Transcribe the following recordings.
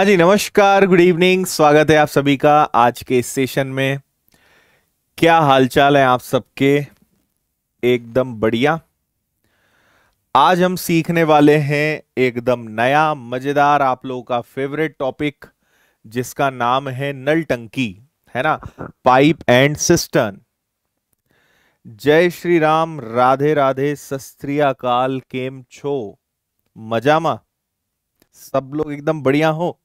हाँ जी नमस्कार good evening स्वागत है आप सभी का आज के इस सेशन में क्या हालचाल है आप सबके एकदम बढ़िया आज हम सीखने वाले हैं एकदम नया मजेदार आप लोगों का फेवरेट टॉपिक जिसका नाम है नल टंकी है ना पाइप एंड सिस्टर्न जय श्री राम राधे राधे सस्त्रिया काल केम छो मजामा सब लोग एकदम बढ़िया हो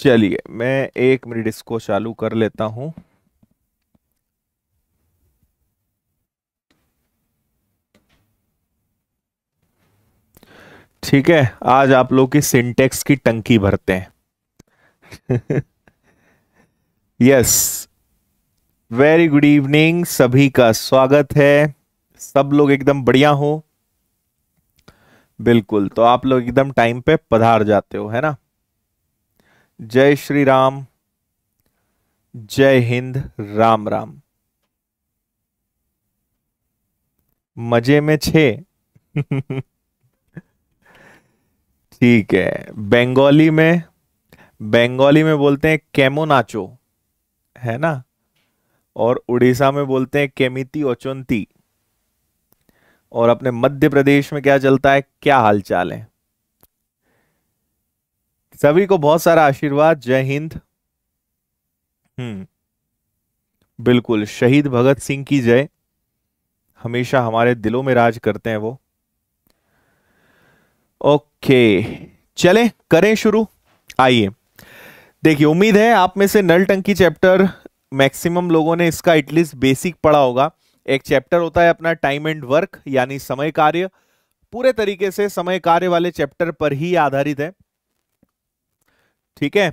चलिए मैं एक मिनट इसको चालू कर लेता हूं ठीक है आज आप लोग की सिंटेक्स की टंकी भरते हैं यस वेरी गुड इवनिंग सभी का स्वागत है सब लोग एकदम बढ़िया हो बिल्कुल तो आप लोग एकदम टाइम पे पधार जाते हो है ना जय श्री राम जय हिंद राम राम मजे में छे ठीक है बंगाली में बंगाली में बोलते हैं केमो नाचो है ना और उड़ीसा में बोलते हैं केमिती ओचोंती और अपने मध्य प्रदेश में क्या चलता है क्या हालचाल है सभी को बहुत सारा आशीर्वाद जय हिंद हम्म बिल्कुल शहीद भगत सिंह की जय हमेशा हमारे दिलों में राज करते हैं वो ओके चलें करें शुरू आइए देखिए उम्मीद है आप में से नल टंकी चैप्टर मैक्सिमम लोगों ने इसका एटलीस्ट बेसिक पढ़ा होगा एक चैप्टर होता है अपना टाइम एंड वर्क यानी समय कार्य पूरे तरीके से समय कार्य वाले चैप्टर पर ही आधारित है ठीक है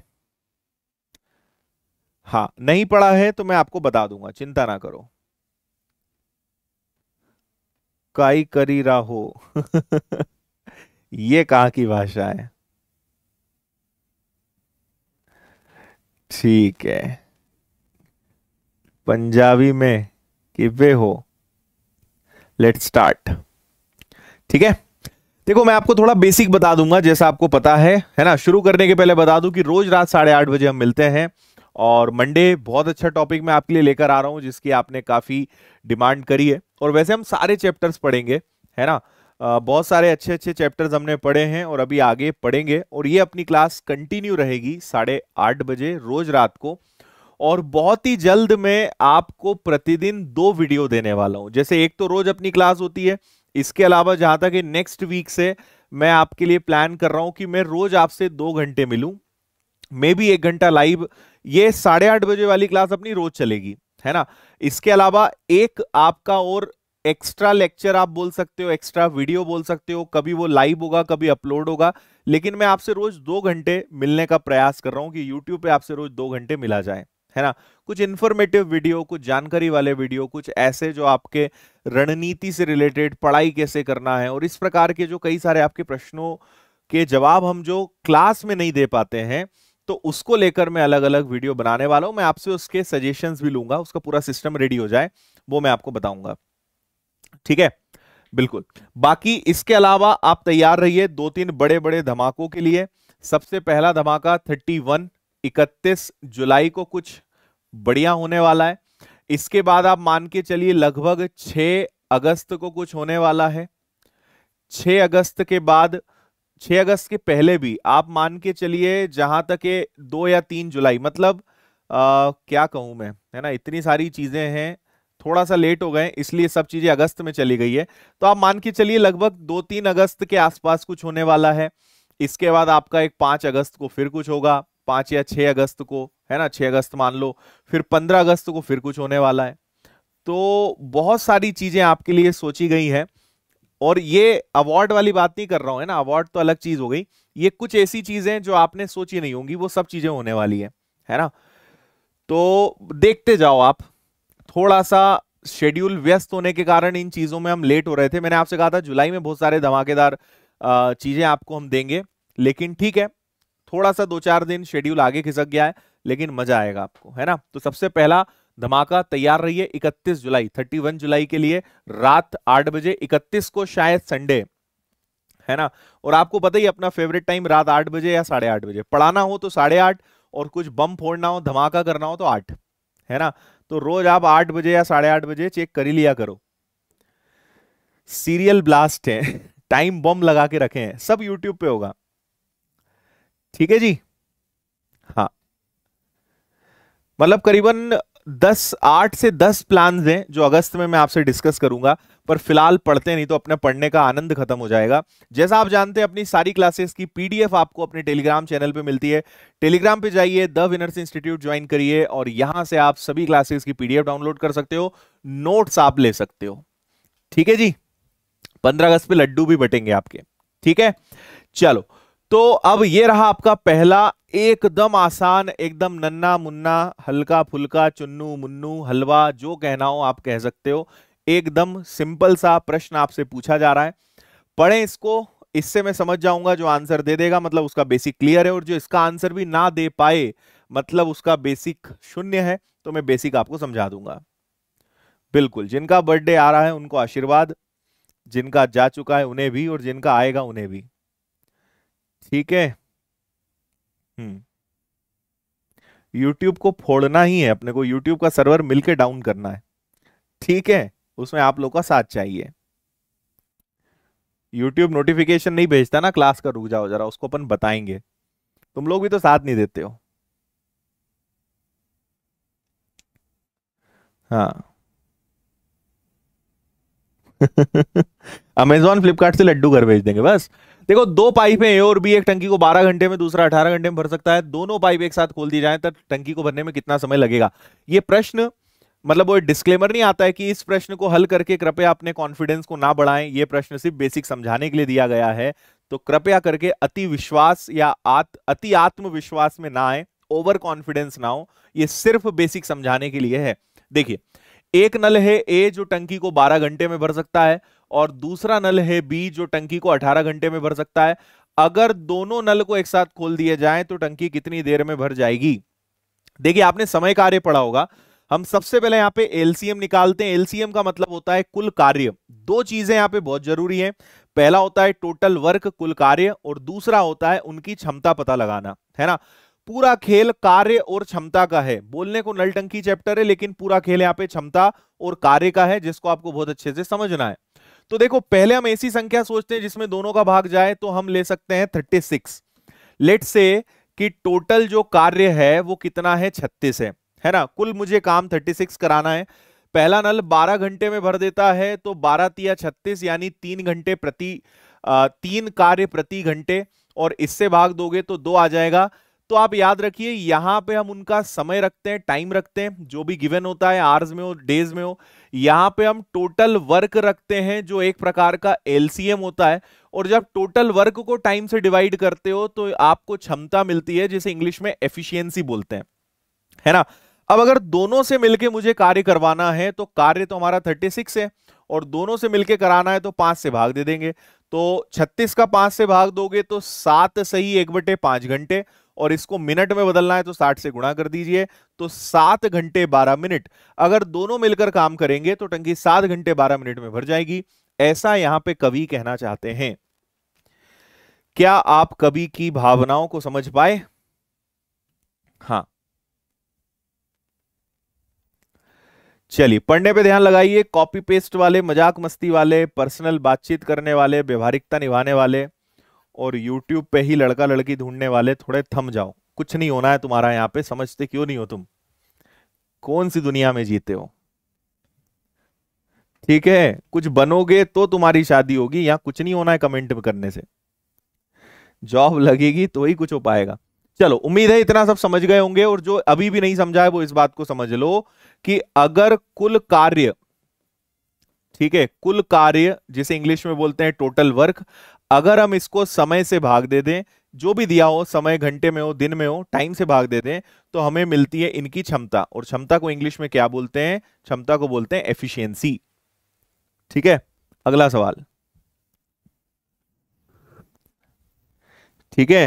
हाँ नहीं पढ़ा है तो मैं आपको बता दूंगा चिंता ना करो काई करी राहो ये कहा की भाषा है ठीक है पंजाबी में वे हो लेट स्टार्ट ठीक है देखो मैं आपको थोड़ा बेसिक बता दूंगा जैसा आपको पता है है ना शुरू करने के पहले बता दूं कि रोज रात साढ़े आठ बजे हम मिलते हैं और मंडे बहुत अच्छा टॉपिक मैं आपके लिए लेकर आ रहा हूं जिसकी आपने काफ़ी डिमांड करी है और वैसे हम सारे चैप्टर्स पढ़ेंगे है ना बहुत सारे अच्छे अच्छे चैप्टर्स हमने पढ़े हैं और अभी आगे पढ़ेंगे और ये अपनी क्लास कंटिन्यू रहेगी साढ़े आठ बजे रोज रात को और बहुत ही जल्द मैं आपको प्रतिदिन दो वीडियो देने वाला हूं जैसे एक तो रोज अपनी क्लास होती है इसके अलावा जहां तक नेक्स्ट वीक से मैं आपके लिए प्लान कर रहा हूं कि मैं रोज आपसे दो घंटे मिलूं मे भी एक घंटा लाइव ये साढ़े आठ बजे वाली क्लास अपनी रोज चलेगी है ना इसके अलावा एक आपका और एक्स्ट्रा लेक्चर आप बोल सकते हो एक्स्ट्रा वीडियो बोल सकते हो कभी वो लाइव होगा कभी अपलोड होगा लेकिन मैं आपसे रोज दो घंटे मिलने का प्रयास कर रहा हूं कि यूट्यूब पे आपसे रोज दो घंटे मिला जाए है ना कुछ इन्फॉर्मेटिव वीडियो कुछ जानकारी वाले वीडियो कुछ ऐसे जो आपके रणनीति से रिलेटेड पढ़ाई कैसे करना है और इस प्रकार के जो कई सारे आपके प्रश्नों के जवाब हम जो क्लास में नहीं दे पाते हैं तो उसको लेकर मैं अलग अलग वीडियो बनाने वाला हूं मैं आपसे उसके सजेशन भी लूंगा उसका पूरा सिस्टम रेडी हो जाए वो मैं आपको बताऊंगा ठीक है बिल्कुल बाकी इसके अलावा आप तैयार रहिए दो तीन बड़े बड़े धमाकों के लिए सबसे पहला धमाका 31 31 जुलाई को कुछ बढ़िया होने वाला है इसके बाद आप मान के चलिए लगभग 6 अगस्त को कुछ होने वाला है 6 अगस्त के बाद 6 अगस्त के पहले भी आप मान के चलिए जहां तक ये दो या तीन जुलाई मतलब आ, क्या कहूं मैं है ना इतनी सारी चीजें हैं थोड़ा सा लेट हो गए इसलिए सब चीजें अगस्त में चली गई है तो आप मान के चलिए लगभग दो तीन अगस्त के आसपास कुछ होने वाला है इसके बाद आपका एक पांच अगस्त को फिर कुछ होगा पांच या छह अगस्त को है ना छह अगस्त मान लो फिर पंद्रह अगस्त को फिर कुछ होने वाला है तो बहुत सारी चीज़ें आपके लिए सोची गई है और ये अवार्ड वाली बात नहीं कर रहा हूं है ना अवार्ड तो अलग चीज़ हो गई ये कुछ ऐसी चीज़ें जो आपने सोची नहीं होंगी वो सब चीज़ें होने वाली है है ना तो देखते जाओ आप थोड़ा सा शेड्यूल व्यस्त होने के कारण इन चीज़ों में हम लेट हो रहे थे मैंने आपसे कहा था जुलाई में बहुत सारे धमाकेदार चीज़ें आपको हम देंगे लेकिन ठीक है थोड़ा सा दो चार दिन शेड्यूल आगे खिसक गया है लेकिन मजा आएगा आपको है ना तो सबसे पहला धमाका तैयार रहिए 31 जुलाई 31 जुलाई के लिए रात 8 बजे 31 को शायद संडे है ना और आपको पता ही अपना फेवरेट टाइम रात आठ बजे या साढ़े आठ बजे पढ़ाना हो तो साढ़े आठ और कुछ बम फोड़ना हो धमाका करना हो तो आठ है ना तो रोज आप आठ बजे या साढ़े आठ बजे चेक कर ही लिया करो सीरियल ब्लास्ट है टाइम बम लगा के रखे हैं सब यूट्यूब पे होगा ठीक है जी हाँ मतलब करीबन दस आठ से दस प्लान हैं जो अगस्त में मैं आपसे डिस्कस करूंगा पर फिलहाल पढ़ते नहीं तो अपने पढ़ने का आनंद खत्म हो जाएगा जैसा आप जानते हैं अपनी सारी क्लासेस की पीडीएफ आपको अपने टेलीग्राम चैनल पे मिलती है टेलीग्राम पे जाइए द विनर्स इंस्टीट्यूट ज्वाइन करिए और यहां से आप सभी क्लासेस की पीडीएफ डाउनलोड कर सकते हो नोट्स आप ले सकते हो ठीक है जी पंद्रह अगस्त पे लड्डू भी बटेंगे आपके ठीक है चलो तो अब ये रहा आपका पहला एकदम आसान एकदम नन्ना मुन्ना हल्का फुल्का चुन्नू मुन्नू हलवा जो कहना हो आप कह सकते हो एकदम सिंपल सा प्रश्न आपसे पूछा जा रहा है पढ़ें इसको इससे मैं समझ जाऊंगा जो आंसर दे देगा मतलब उसका बेसिक क्लियर है और जो इसका आंसर भी ना दे पाए मतलब उसका बेसिक शून्य है तो मैं बेसिक आपको समझा दूंगा बिल्कुल जिनका बर्थडे आ रहा है उनको आशीर्वाद जिनका जा चुका है उन्हें भी और जिनका आएगा उन्हें भी ठीक है यूट्यूब हम्म। को फोड़ना ही है अपने को यूट्यूब का सर्वर मिलके डाउन करना है ठीक है उसमें आप लोग का साथ चाहिए यूट्यूब नोटिफिकेशन नहीं भेजता ना क्लास का रुक जाओ जरा उसको अपन बताएंगे तुम लोग भी तो साथ नहीं देते हो हाँ अमेजोन फ्लिपकार्ट से लड्डू घर भेज देंगे बस देखो दो पाइप है ए और बी एक टंकी को 12 घंटे में दूसरा 18 घंटे में भर सकता है दोनों पाइप एक साथ खोल दी जाए तो टंकी को भरने में कितना समय लगेगा ये प्रश्न मतलब वो डिस्क्लेमर नहीं आता है कि इस प्रश्न को हल करके कृपया अपने कॉन्फिडेंस को ना बढ़ाएं ये प्रश्न सिर्फ बेसिक समझाने के लिए दिया गया है तो कृपया करके अति विश्वास या आत अति आत्मविश्वास में ना आए ओवर कॉन्फिडेंस ना हो ये सिर्फ बेसिक समझाने के लिए है देखिए एक नल है ए जो टंकी को 12 घंटे में भर सकता है और दूसरा नल है बी जो टंकी को 18 घंटे में भर सकता है अगर दोनों नल को एक साथ खोल दिए जाए तो टंकी कितनी देर में भर जाएगी देखिए आपने समय कार्य पढ़ा होगा हम सबसे पहले यहाँ पे एलसीएम निकालते हैं एलसीएम का मतलब होता है कुल कार्य दो चीजें यहाँ पे बहुत जरूरी हैं पहला होता है टोटल वर्क कुल कार्य और दूसरा होता है उनकी क्षमता पता लगाना है ना पूरा खेल कार्य और क्षमता का है बोलने को नल टंकी चैप्टर है लेकिन पूरा खेल यहाँ पे क्षमता और कार्य का है जिसको आपको बहुत अच्छे से समझना है तो देखो पहले हम ऐसी संख्या सोचते हैं जिसमें दोनों का भाग जाए तो हम ले सकते हैं थर्टी सिक्स लेट से कि टोटल जो कार्य है वो कितना है छत्तीस है है ना कुल मुझे काम थर्टी सिक्स कराना है पहला नल बारह घंटे में भर देता है तो बारह तिया छत्तीस यानी तीन घंटे प्रति तीन कार्य प्रति घंटे और इससे भाग दोगे तो दो आ जाएगा तो आप याद रखिए यहां पे हम उनका समय रखते हैं टाइम रखते हैं जो भी गिवन होता है आर्स में हो डेज में हो यहां पे हम टोटल वर्क रखते हैं जो एक प्रकार का एलसीएम होता है और जब टोटल वर्क को टाइम से डिवाइड करते हो तो आपको क्षमता मिलती है जिसे इंग्लिश में एफिशियंसी बोलते हैं है ना अब अगर दोनों से मिलकर मुझे कार्य करवाना है तो कार्य तो हमारा थर्टी है और दोनों से मिलकर कराना है तो पांच से भाग दे देंगे तो 36 का पांच से भाग दोगे तो सात सही एक बटे पांच घंटे और इसको मिनट में बदलना है तो 60 से गुणा कर दीजिए तो सात घंटे बारह मिनट अगर दोनों मिलकर काम करेंगे तो टंकी सात घंटे बारह मिनट में भर जाएगी ऐसा यहां पे कवि कहना चाहते हैं क्या आप कवि की भावनाओं को समझ पाए हाँ चलिए पढ़ने पे ध्यान लगाइए कॉपी पेस्ट वाले मजाक मस्ती वाले पर्सनल बातचीत करने वाले व्यवहारिकता निभाने वाले और यूट्यूब पे ही लड़का लड़की ढूंढने वाले थोड़े थम जाओ कुछ नहीं होना है तुम्हारा यहाँ पे समझते क्यों नहीं हो तुम कौन सी दुनिया में जीते हो ठीक है कुछ बनोगे तो तुम्हारी शादी होगी या कुछ नहीं होना है कमेंट करने से जॉब लगेगी तो ही कुछ हो पाएगा चलो उम्मीद है इतना सब समझ गए होंगे और जो अभी भी नहीं समझा है वो इस बात को समझ लो कि अगर कुल कार्य ठीक है कुल कार्य जिसे इंग्लिश में बोलते हैं टोटल वर्क अगर हम इसको समय से भाग दे दें जो भी दिया हो समय घंटे में हो दिन में हो टाइम से भाग दे दें तो हमें मिलती है इनकी क्षमता और क्षमता को इंग्लिश में क्या बोलते हैं क्षमता को बोलते हैं एफिशिएंसी ठीक है अगला सवाल ठीक है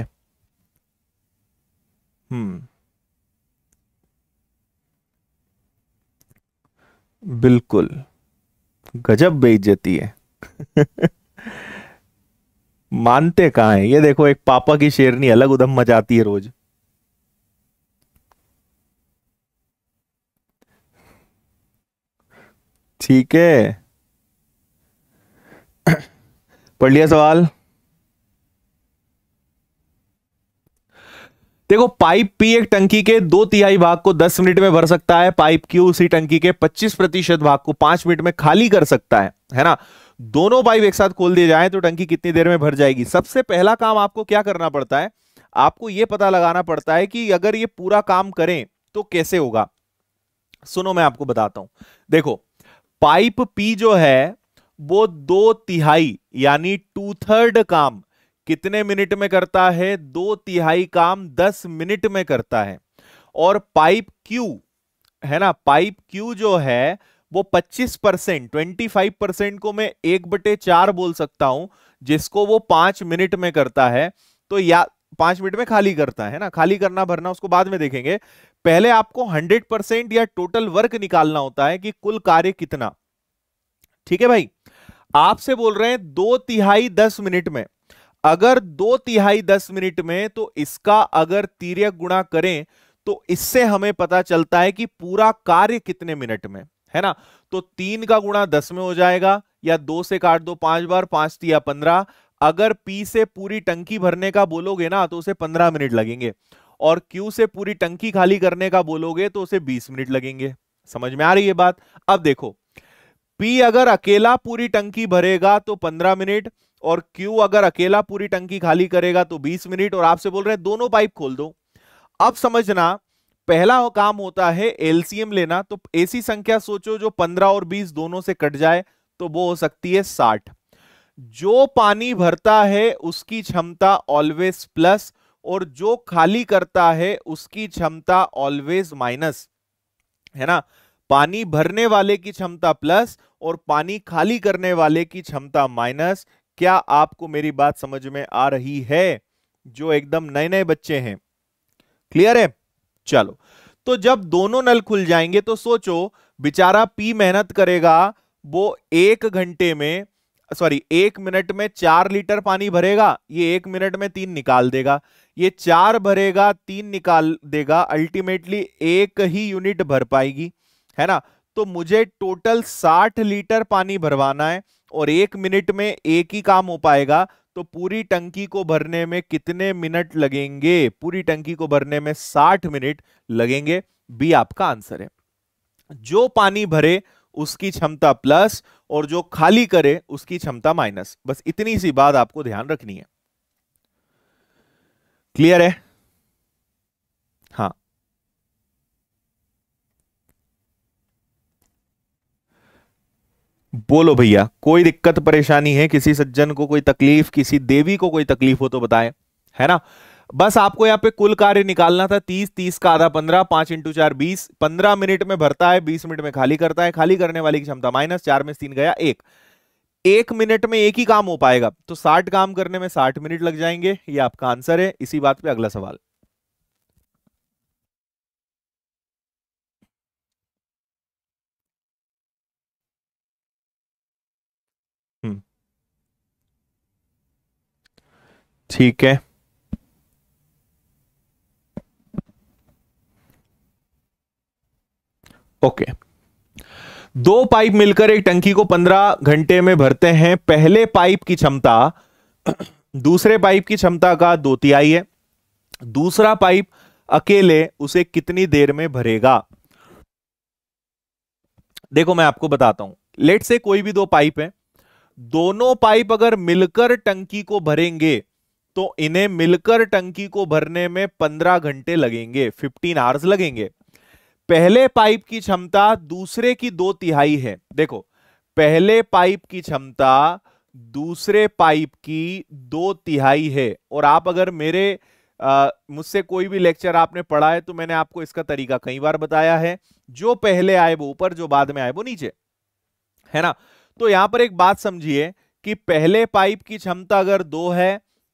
हम्म बिल्कुल गजब बेइज्जती है मानते कहा है ये देखो एक पापा की शेरनी अलग उधम मचाती है रोज ठीक है पढ़ लिया सवाल देखो पाइप पी एक टंकी के दो तिहाई भाग को 10 मिनट में भर सकता है पाइप क्यू उसी टंकी के 25 प्रतिशत भाग को 5 मिनट में खाली कर सकता है है ना दोनों पाइप एक साथ खोल दिए जाए तो टंकी कितनी देर में भर जाएगी सबसे पहला काम आपको क्या करना पड़ता है आपको यह पता लगाना पड़ता है कि अगर ये पूरा काम करें तो कैसे होगा सुनो मैं आपको बताता हूं देखो पाइप पी जो है वो दो तिहाई यानी टू थर्ड काम कितने मिनट में करता है दो तिहाई काम दस मिनट में करता है और पाइप क्यू है ना पाइप क्यू जो है वो 25 परसेंट ट्वेंटी परसेंट को मैं एक बटे चार बोल सकता हूं जिसको वो पांच मिनट में करता है तो या पांच मिनट में खाली करता है ना खाली करना भरना उसको बाद में देखेंगे पहले आपको हंड्रेड परसेंट या टोटल वर्क निकालना होता है कि कुल कार्य कितना ठीक है भाई आपसे बोल रहे हैं दो तिहाई दस मिनट में अगर दो तिहाई दस मिनट में तो इसका अगर तीर्य गुणा करें तो इससे हमें पता चलता है कि पूरा कार्य कितने मिनट में है ना तो तीन का गुणा दस में हो जाएगा या दो से काट दो पांच बार पांच या पंद्रह अगर P से पूरी टंकी भरने का बोलोगे ना तो उसे पंद्रह मिनट लगेंगे और Q से पूरी टंकी खाली करने का बोलोगे तो उसे बीस मिनट लगेंगे समझ में आ रही है बात अब देखो P अगर अकेला पूरी टंकी भरेगा तो पंद्रह मिनट और Q अगर अकेला पूरी टंकी खाली करेगा तो बीस मिनट और आपसे बोल रहे हैं दोनों पाइप खोल दो अब समझना पहला काम होता है एलसीएम लेना तो ऐसी संख्या सोचो जो 15 और 20 दोनों से कट जाए तो वो हो सकती है 60 जो पानी भरता है उसकी क्षमता ऑलवेज प्लस और जो खाली करता है उसकी क्षमता ऑलवेज माइनस है ना पानी भरने वाले की क्षमता प्लस और पानी खाली करने वाले की क्षमता माइनस क्या आपको मेरी बात समझ में आ रही है जो एकदम नए नए बच्चे हैं क्लियर है चलो तो जब दोनों नल खुल जाएंगे तो सोचो बेचारा पी मेहनत करेगा वो एक घंटे में सॉरी एक मिनट में चार लीटर पानी भरेगा ये एक मिनट में तीन निकाल देगा ये चार भरेगा तीन निकाल देगा अल्टीमेटली एक ही यूनिट भर पाएगी है ना तो मुझे टोटल साठ लीटर पानी भरवाना है और एक मिनट में एक ही काम हो पाएगा तो पूरी टंकी को भरने में कितने मिनट लगेंगे पूरी टंकी को भरने में साठ मिनट लगेंगे बी आपका आंसर है जो पानी भरे उसकी क्षमता प्लस और जो खाली करे उसकी क्षमता माइनस बस इतनी सी बात आपको ध्यान रखनी है क्लियर है बोलो भैया कोई दिक्कत परेशानी है किसी सज्जन को कोई तकलीफ किसी देवी को कोई तकलीफ हो तो बताए है ना बस आपको यहाँ पे कुल कार्य निकालना था तीस तीस का आधा पंद्रह पांच इंटू चार बीस पंद्रह मिनट में भरता है बीस मिनट में खाली करता है खाली करने वाली की क्षमता माइनस चार में तीन गया एक एक मिनट में एक ही काम हो पाएगा तो साठ काम करने में साठ मिनट लग जाएंगे ये आपका आंसर है इसी बात पे अगला सवाल ठीक है ओके दो पाइप मिलकर एक टंकी को पंद्रह घंटे में भरते हैं पहले पाइप की क्षमता दूसरे पाइप की क्षमता का दो तिहाई है दूसरा पाइप अकेले उसे कितनी देर में भरेगा देखो मैं आपको बताता हूं लेट से कोई भी दो पाइप है दोनों पाइप अगर मिलकर टंकी को भरेंगे तो इन्हें मिलकर टंकी को भरने में पंद्रह घंटे लगेंगे फिफ्टीन आवर्स लगेंगे पहले पाइप की क्षमता दूसरे की दो तिहाई है देखो पहले पाइप की क्षमता दूसरे पाइप की दो तिहाई है और आप अगर मेरे मुझसे कोई भी लेक्चर आपने पढ़ा है तो मैंने आपको इसका तरीका कई बार बताया है जो पहले आए वो ऊपर जो बाद में आए वो नीचे है ना तो यहां पर एक बात समझिए कि पहले पाइप की क्षमता अगर दो है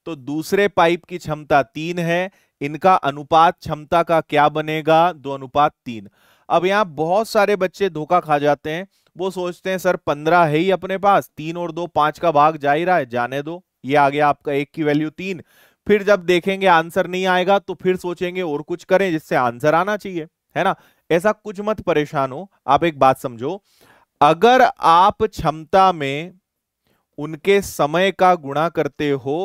तो दूसरे पाइप की क्षमता तीन है इनका अनुपात क्षमता का क्या बनेगा दो अनुपात तीन अब यहाँ बहुत सारे बच्चे धोखा खा जाते हैं वो सोचते हैं सर पंद्रह है ही अपने पास तीन और दो पांच का भाग जा ही रहा है जाने दो ये आ गया आपका एक की वैल्यू तीन फिर जब देखेंगे आंसर नहीं आएगा तो फिर सोचेंगे और कुछ करें जिससे आंसर आना चाहिए है ना ऐसा कुछ मत परेशान हो आप एक बात समझो अगर आप क्षमता में उनके समय का गुणा करते हो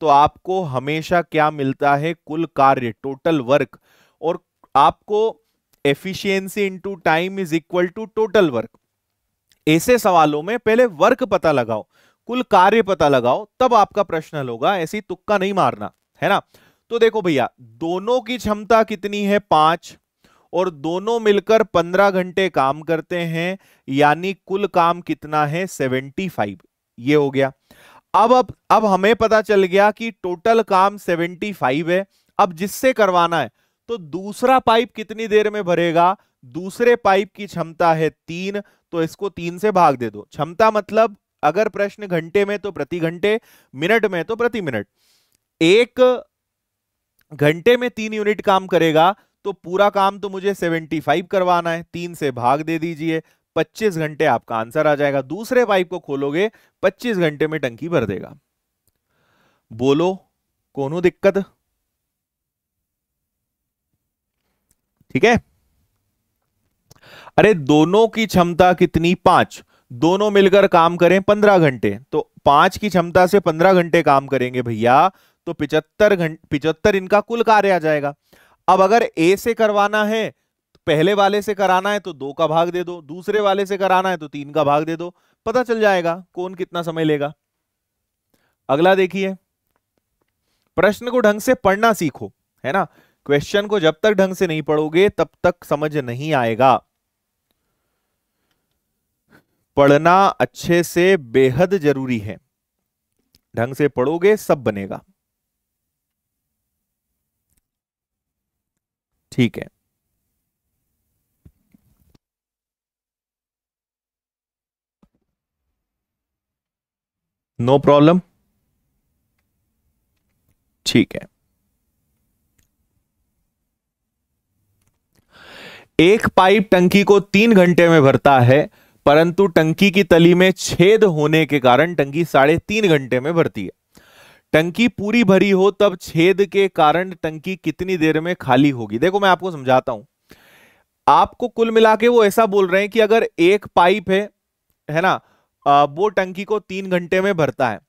तो आपको हमेशा क्या मिलता है कुल कार्य टोटल वर्क और आपको efficiency into time is equal to total work ऐसे सवालों में पहले वर्क पता लगाओ कुल कार्य पता लगाओ तब आपका प्रश्न होगा ऐसी तुक्का नहीं मारना है ना तो देखो भैया दोनों की क्षमता कितनी है पांच और दोनों मिलकर पंद्रह घंटे काम करते हैं यानी कुल काम कितना है सेवेंटी फाइव ये हो गया अब अब अब हमें पता चल गया कि टोटल काम 75 है अब जिससे करवाना है तो दूसरा पाइप कितनी देर में भरेगा दूसरे पाइप की क्षमता है तीन तो इसको तीन से भाग दे दो क्षमता मतलब अगर प्रश्न घंटे में तो प्रति घंटे मिनट में तो प्रति मिनट एक घंटे में तीन यूनिट काम करेगा तो पूरा काम तो मुझे 75 करवाना है तीन से भाग दे दीजिए 25 घंटे आपका आंसर आ जाएगा दूसरे पाइप को खोलोगे 25 घंटे में टंकी भर देगा बोलो कोनो दिक्कत ठीक है अरे दोनों की क्षमता कितनी पांच दोनों मिलकर काम करें पंद्रह घंटे तो पांच की क्षमता से पंद्रह घंटे काम करेंगे भैया तो पिचहत्तर घंटे पिचहत्तर इनका कुल कार्य आ जाएगा अब अगर ए से करवाना है पहले वाले से कराना है तो दो का भाग दे दो दूसरे वाले से कराना है तो तीन का भाग दे दो पता चल जाएगा कौन कितना समय लेगा अगला देखिए प्रश्न को ढंग से पढ़ना सीखो है ना क्वेश्चन को जब तक ढंग से नहीं पढ़ोगे तब तक समझ नहीं आएगा पढ़ना अच्छे से बेहद जरूरी है ढंग से पढ़ोगे सब बनेगा ठीक है नो प्रॉब्लम ठीक है एक पाइप टंकी को तीन घंटे में भरता है परंतु टंकी की तली में छेद होने के कारण टंकी साढ़े तीन घंटे में भरती है टंकी पूरी भरी हो तब छेद के कारण टंकी कितनी देर में खाली होगी देखो मैं आपको समझाता हूं आपको कुल मिला के वो ऐसा बोल रहे हैं कि अगर एक पाइप है है ना वो टंकी को तीन घंटे में भरता है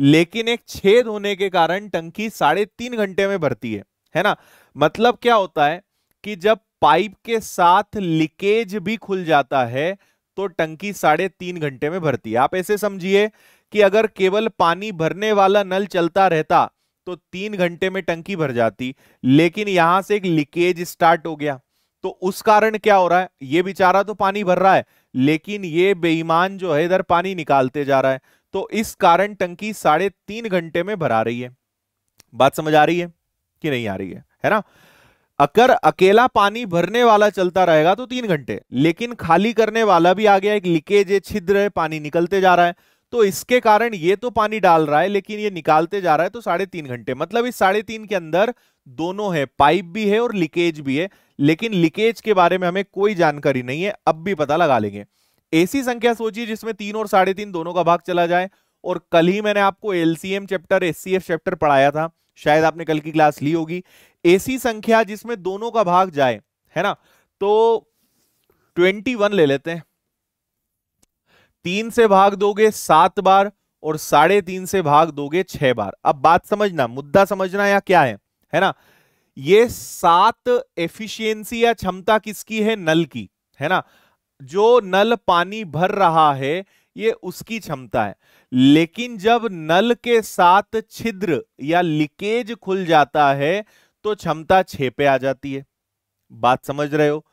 लेकिन एक छेद होने के कारण टंकी साढ़े तीन घंटे में भरती है है ना मतलब क्या होता है कि जब पाइप के साथ लीकेज भी खुल जाता है तो टंकी साढ़े तीन घंटे में भरती है आप ऐसे समझिए कि अगर केवल पानी भरने वाला नल चलता रहता तो तीन घंटे में टंकी भर जाती लेकिन यहां से एक लीकेज स्टार्ट हो गया तो उस कारण क्या हो रहा है ये बेचारा तो पानी भर रहा है लेकिन ये बेईमान जो है इधर पानी निकालते जा रहा है तो इस कारण टंकी साढ़े तीन घंटे में भरा रही है बात समझ आ रही है कि नहीं आ रही है है ना अगर अकेला पानी भरने वाला चलता रहेगा तो तीन घंटे लेकिन खाली करने वाला भी आ गया एक लीकेज है छिद्र है पानी निकलते जा रहा है तो इसके कारण ये तो पानी डाल रहा है लेकिन ये निकालते जा रहा है तो साढ़े तीन घंटे मतलब इस साढ़े तीन के अंदर दोनों है पाइप भी है और लीकेज भी है लेकिन लीकेज के बारे में हमें कोई जानकारी नहीं है अब भी पता लगा लेंगे ऐसी संख्या सोचिए जिसमें तीन और साढ़े तीन दोनों का भाग चला जाए और कल ही मैंने आपको एलसीएम चैप्टर एस चैप्टर पढ़ाया था शायद आपने कल की क्लास ली होगी ऐसी संख्या जिसमें दोनों का भाग जाए है ना तो ट्वेंटी वन ले लेते हैं तीन से भाग दोगे सात बार और साढ़े तीन से भाग दोगे छह बार अब बात समझना मुद्दा समझना या क्या है है ना ये सात एफिशिएंसी या क्षमता किसकी है नल की है ना जो नल पानी भर रहा है ये उसकी क्षमता है लेकिन जब नल के साथ छिद्र या लीकेज खुल जाता है तो क्षमता छे पे आ जाती है बात समझ रहे हो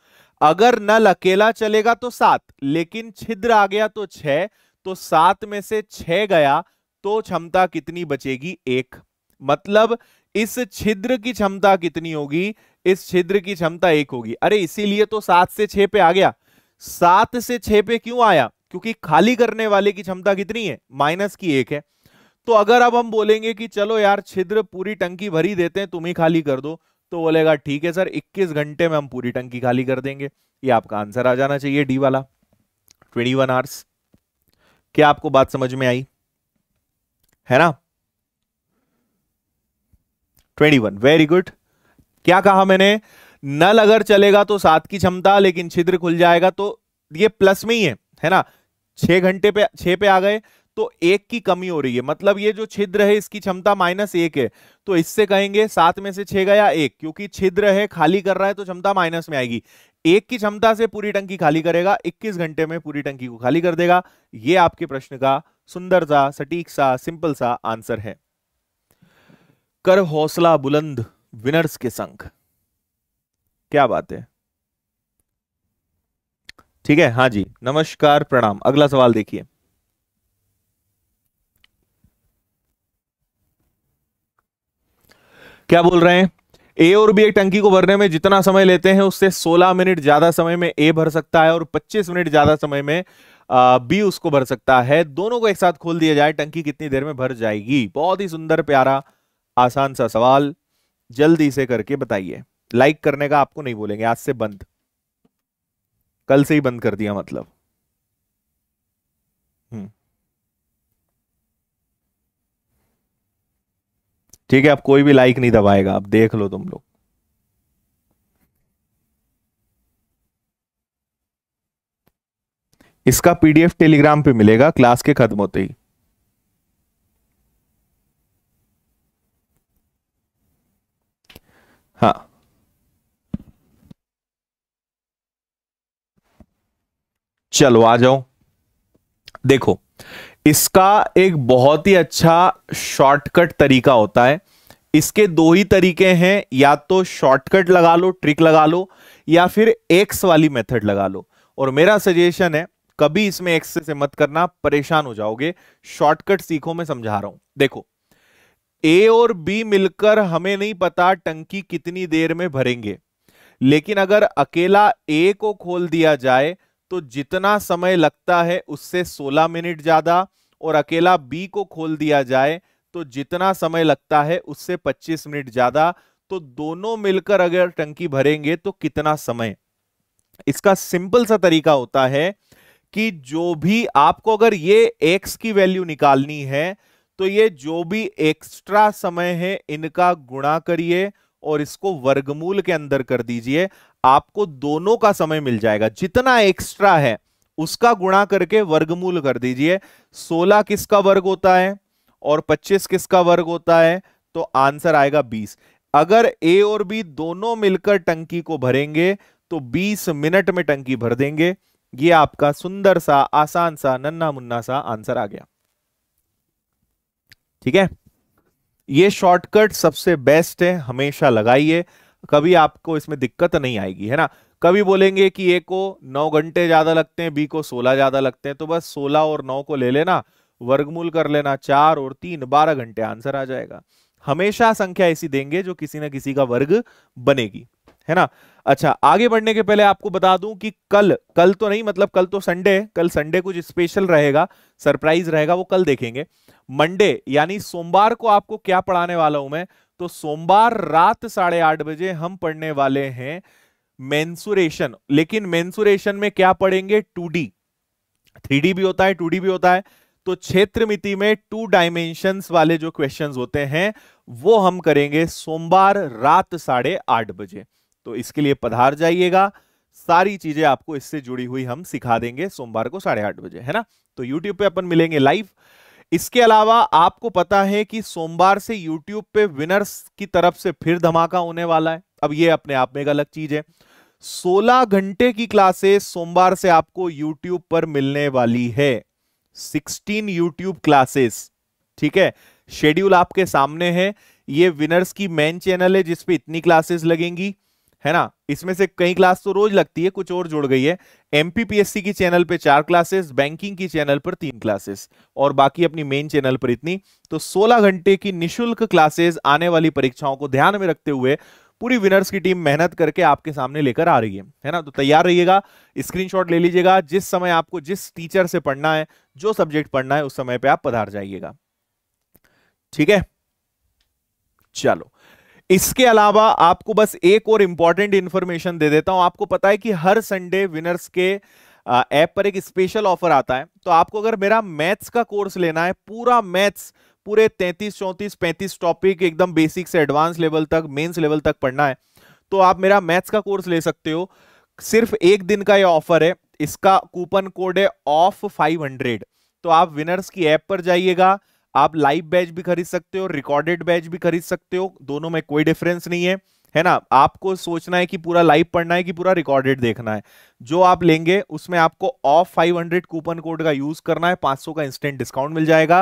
अगर नल अकेला चलेगा तो सात लेकिन छिद्र आ गया तो छह तो सात में से छह गया तो क्षमता कितनी बचेगी एक मतलब इस छिद्र की क्षमता कितनी होगी इस छिद्र की क्षमता एक होगी अरे इसीलिए तो सात से छह पे आ गया सात से छह पे क्यों आया क्योंकि खाली करने वाले की क्षमता कितनी है माइनस की एक है तो अगर अब हम बोलेंगे कि चलो यार छिद्र पूरी टंकी भरी देते हैं तुम ही खाली कर दो तो बोलेगा ठीक है सर 21 घंटे में हम पूरी टंकी खाली कर देंगे ये आपका आंसर आ जाना चाहिए डी वाला 21 वन आवर्स क्या आपको बात समझ में आई है ना वन वेरी गुड क्या कहा मैंने नल अगर चलेगा तो सात की क्षमता लेकिन छिद्र खुल जाएगा तो ये प्लस में ही है है ना छह घंटे पे छह पे आ गए तो एक की कमी हो रही है मतलब ये जो छिद्र है इसकी क्षमता माइनस एक है तो इससे कहेंगे सात में से छह गया एक क्योंकि छिद्र है खाली कर रहा है तो क्षमता माइनस में आएगी एक की क्षमता से पूरी टंकी खाली करेगा 21 घंटे में पूरी टंकी को खाली कर देगा ये आपके प्रश्न का सुंदर सा सटीक सा सिंपल सा आंसर है कर हौसला बुलंद विनर्स के संग क्या बात है ठीक है हाँ जी नमस्कार प्रणाम अगला सवाल देखिए क्या बोल रहे हैं ए और बी एक टंकी को भरने में जितना समय लेते हैं उससे 16 मिनट ज्यादा समय में ए भर सकता है और 25 मिनट ज्यादा समय में बी उसको भर सकता है दोनों को एक साथ खोल दिया जाए टंकी कितनी देर में भर जाएगी बहुत ही सुंदर प्यारा आसान सा सवाल जल्दी से करके बताइए लाइक करने का आपको नहीं बोलेंगे आज से बंद कल से ही बंद कर दिया मतलब हम्म। ठीक है आप कोई भी लाइक नहीं दबाएगा आप देख लो तुम लोग इसका पीडीएफ टेलीग्राम पे मिलेगा क्लास के खत्म होते ही हाँ चलो आ जाओ देखो इसका एक बहुत ही अच्छा शॉर्टकट तरीका होता है इसके दो ही तरीके हैं या तो शॉर्टकट लगा लो ट्रिक लगा लो या फिर एक्स वाली मेथड लगा लो और मेरा सजेशन है कभी इसमें एक्स से मत करना परेशान हो जाओगे शॉर्टकट सीखो मैं समझा रहा हूं देखो ए और बी मिलकर हमें नहीं पता टंकी कितनी देर में भरेंगे लेकिन अगर अकेला ए को खोल दिया जाए तो जितना समय लगता है उससे 16 मिनट ज़्यादा और अकेला बी को खोल दिया जाए तो जितना समय लगता है उससे 25 मिनट ज़्यादा तो दोनों मिलकर अगर टंकी भरेंगे तो कितना समय इसका सिंपल सा तरीका होता है कि जो भी आपको अगर ये एक्स की वैल्यू निकालनी है तो ये जो भी एक्स्ट्रा समय है इनका गुणा करिए और इसको वर्गमूल के अंदर कर दीजिए आपको दोनों का समय मिल जाएगा जितना एक्स्ट्रा है उसका गुणा करके वर्गमूल कर दीजिए 16 किसका वर्ग होता है और 25 किसका वर्ग होता है तो आंसर आएगा 20 अगर ए और बी दोनों मिलकर टंकी को भरेंगे तो 20 मिनट में टंकी भर देंगे ये आपका सुंदर सा आसान सा नन्ना मुन्ना सा आंसर आ गया ठीक है ये शॉर्टकट सबसे बेस्ट है हमेशा लगाइए कभी आपको इसमें दिक्कत नहीं आएगी है ना कभी बोलेंगे कि ए को नौ घंटे ज्यादा लगते हैं बी को सोलह ज्यादा लगते हैं तो बस सोलह और नौ को ले लेना वर्गमूल कर लेना चार और तीन बारह घंटे आंसर आ जाएगा हमेशा संख्या ऐसी देंगे जो किसी ना किसी का वर्ग बनेगी है ना अच्छा आगे बढ़ने के पहले आपको बता दूं कि कल कल तो नहीं मतलब कल तो संडे कल संडे कुछ स्पेशल रहेगा सरप्राइज रहेगा वो कल देखेंगे मंडे यानी सोमवार को आपको क्या पढ़ाने वाला हूं मैं तो सोमवार रात साढ़े आठ बजे हम पढ़ने वाले हैं मेंसुरेशन लेकिन मेंसुरेशन में क्या पढ़ेंगे टू डी थ्री भी होता है टू भी होता है तो क्षेत्र मिति में टू डायमेंशन वाले जो क्वेश्चन होते हैं वो हम करेंगे सोमवार रात साढ़े आठ बजे तो इसके लिए पधार जाइएगा सारी चीजें आपको इससे जुड़ी हुई हम सिखा देंगे सोमवार को साढ़े आठ बजे है ना तो यूट्यूब पे अपन मिलेंगे लाइव इसके अलावा आपको पता है कि सोमवार से यूट्यूब पे विनर्स की तरफ से फिर धमाका होने वाला है अब ये अपने आप में एक अलग चीज है 16 घंटे की क्लासेस सोमवार से आपको यूट्यूब पर मिलने वाली है 16 यूट्यूब क्लासेस ठीक है शेड्यूल आपके सामने है ये विनर्स की मेन चैनल है जिसपे इतनी क्लासेस लगेंगी है ना इसमें से कई क्लास तो रोज लगती है कुछ और जुड़ गई है एमपीपीएससी की चैनल पे चार क्लासेस बैंकिंग की चैनल पर तीन क्लासेस और बाकी अपनी मेन चैनल पर इतनी तो 16 घंटे की निशुल्क क्लासेस आने वाली परीक्षाओं को ध्यान में रखते हुए पूरी विनर्स की टीम मेहनत करके आपके सामने लेकर आ रही है है ना तो तैयार रहिएगा स्क्रीनशॉट ले लीजिएगा जिस समय आपको जिस टीचर से पढ़ना है जो सब्जेक्ट पढ़ना है उस समय पे आप पधार जाइएगा ठीक है चलो इसके अलावा आपको बस एक और इंपॉर्टेंट इंफॉर्मेशन दे देता हूं आपको पता है कि हर संडे विनर्स के ऐप पर एक स्पेशल ऑफर आता है तो आपको अगर मेरा मैथ्स का कोर्स लेना है पूरा मैथ्स पूरे 33, 34, 35 टॉपिक एकदम बेसिक से एडवांस लेवल तक मेंस लेवल तक पढ़ना है तो आप मेरा मैथ्स का कोर्स ले सकते हो सिर्फ एक दिन का यह ऑफर है इसका कूपन कोड है ऑफ 500 तो आप विनर्स की ऐप पर जाइएगा आप लाइव बैच भी खरीद सकते हो रिकॉर्डेड बैच भी खरीद सकते हो दोनों में कोई डिफरेंस नहीं है है ना आपको सोचना है कि पूरा लाइव पढ़ना है कि पूरा रिकॉर्डेड देखना है जो आप लेंगे उसमें आपको ऑफ 500 कूपन कोड का यूज करना है 500 का इंस्टेंट डिस्काउंट मिल जाएगा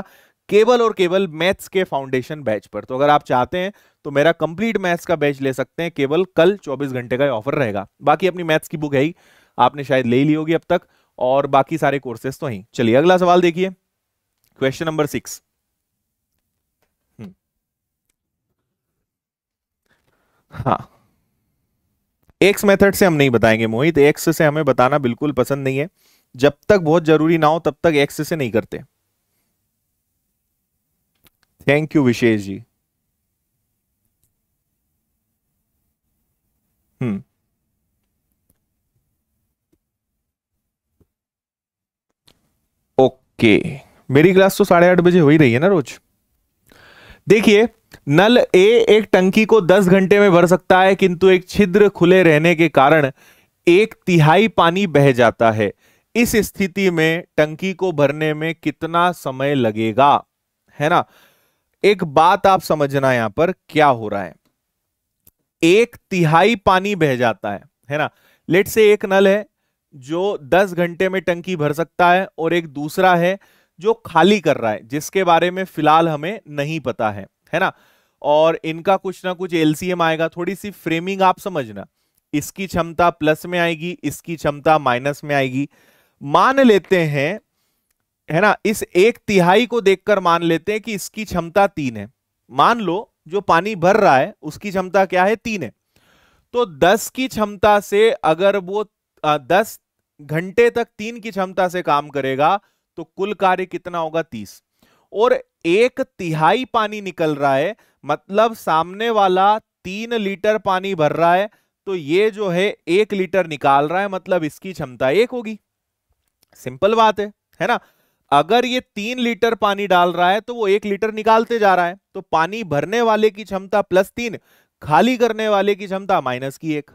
केवल और केवल मैथ्स के फाउंडेशन बैच पर तो अगर आप चाहते हैं तो मेरा कंप्लीट मैथ्स का बैच ले सकते हैं केवल कल 24 घंटे का ऑफर रहेगा बाकी अपनी मैथ्स की बुक है ही आपने शायद ले ली होगी अब तक और बाकी सारे कोर्सेस तो हैं चलिए अगला सवाल देखिए क्वेश्चन नंबर सिक्स हाँ एक्स मेथड से हम नहीं बताएंगे मोहित एक्स से हमें बताना बिल्कुल पसंद नहीं है जब तक बहुत जरूरी ना हो तब तक एक्स से नहीं करते thank you Vishesh ji hmm okay मेरी क्लास तो साढ़े आठ बजे हो ही रही है ना रोज देखिए नल ए एक टंकी को 10 घंटे में भर सकता है किंतु एक छिद्र खुले रहने के कारण एक तिहाई पानी बह जाता है इस स्थिति में टंकी को भरने में कितना समय लगेगा है ना एक बात आप समझना यहां पर क्या हो रहा है एक तिहाई पानी बह जाता है है ना लेट से एक नल है जो 10 घंटे में टंकी भर सकता है और एक दूसरा है जो खाली कर रहा है जिसके बारे में फिलहाल हमें नहीं पता है है ना और इनका कुछ ना कुछ एलसीएम आएगा थोड़ी सी फ्रेमिंग आप समझना इसकी क्षमता प्लस में आएगी इसकी क्षमता माइनस में आएगी मान लेते हैं है ना इस एक तिहाई को देखकर मान लेते हैं कि इसकी क्षमता तीन है मान लो जो पानी भर रहा है उसकी क्षमता क्या है तीन है तो दस की क्षमता से अगर वो दस घंटे तक तीन की क्षमता से काम करेगा तो कुल कार्य कितना होगा तीस और एक तिहाई पानी निकल रहा है मतलब सामने वाला तीन लीटर पानी भर रहा है तो ये जो है एक लीटर निकाल रहा है मतलब इसकी क्षमता एक होगी सिंपल बात है है ना अगर ये तीन लीटर पानी डाल रहा है तो वो एक लीटर निकालते जा रहा है तो पानी भरने वाले की क्षमता प्लस तीन खाली करने वाले की क्षमता माइनस की एक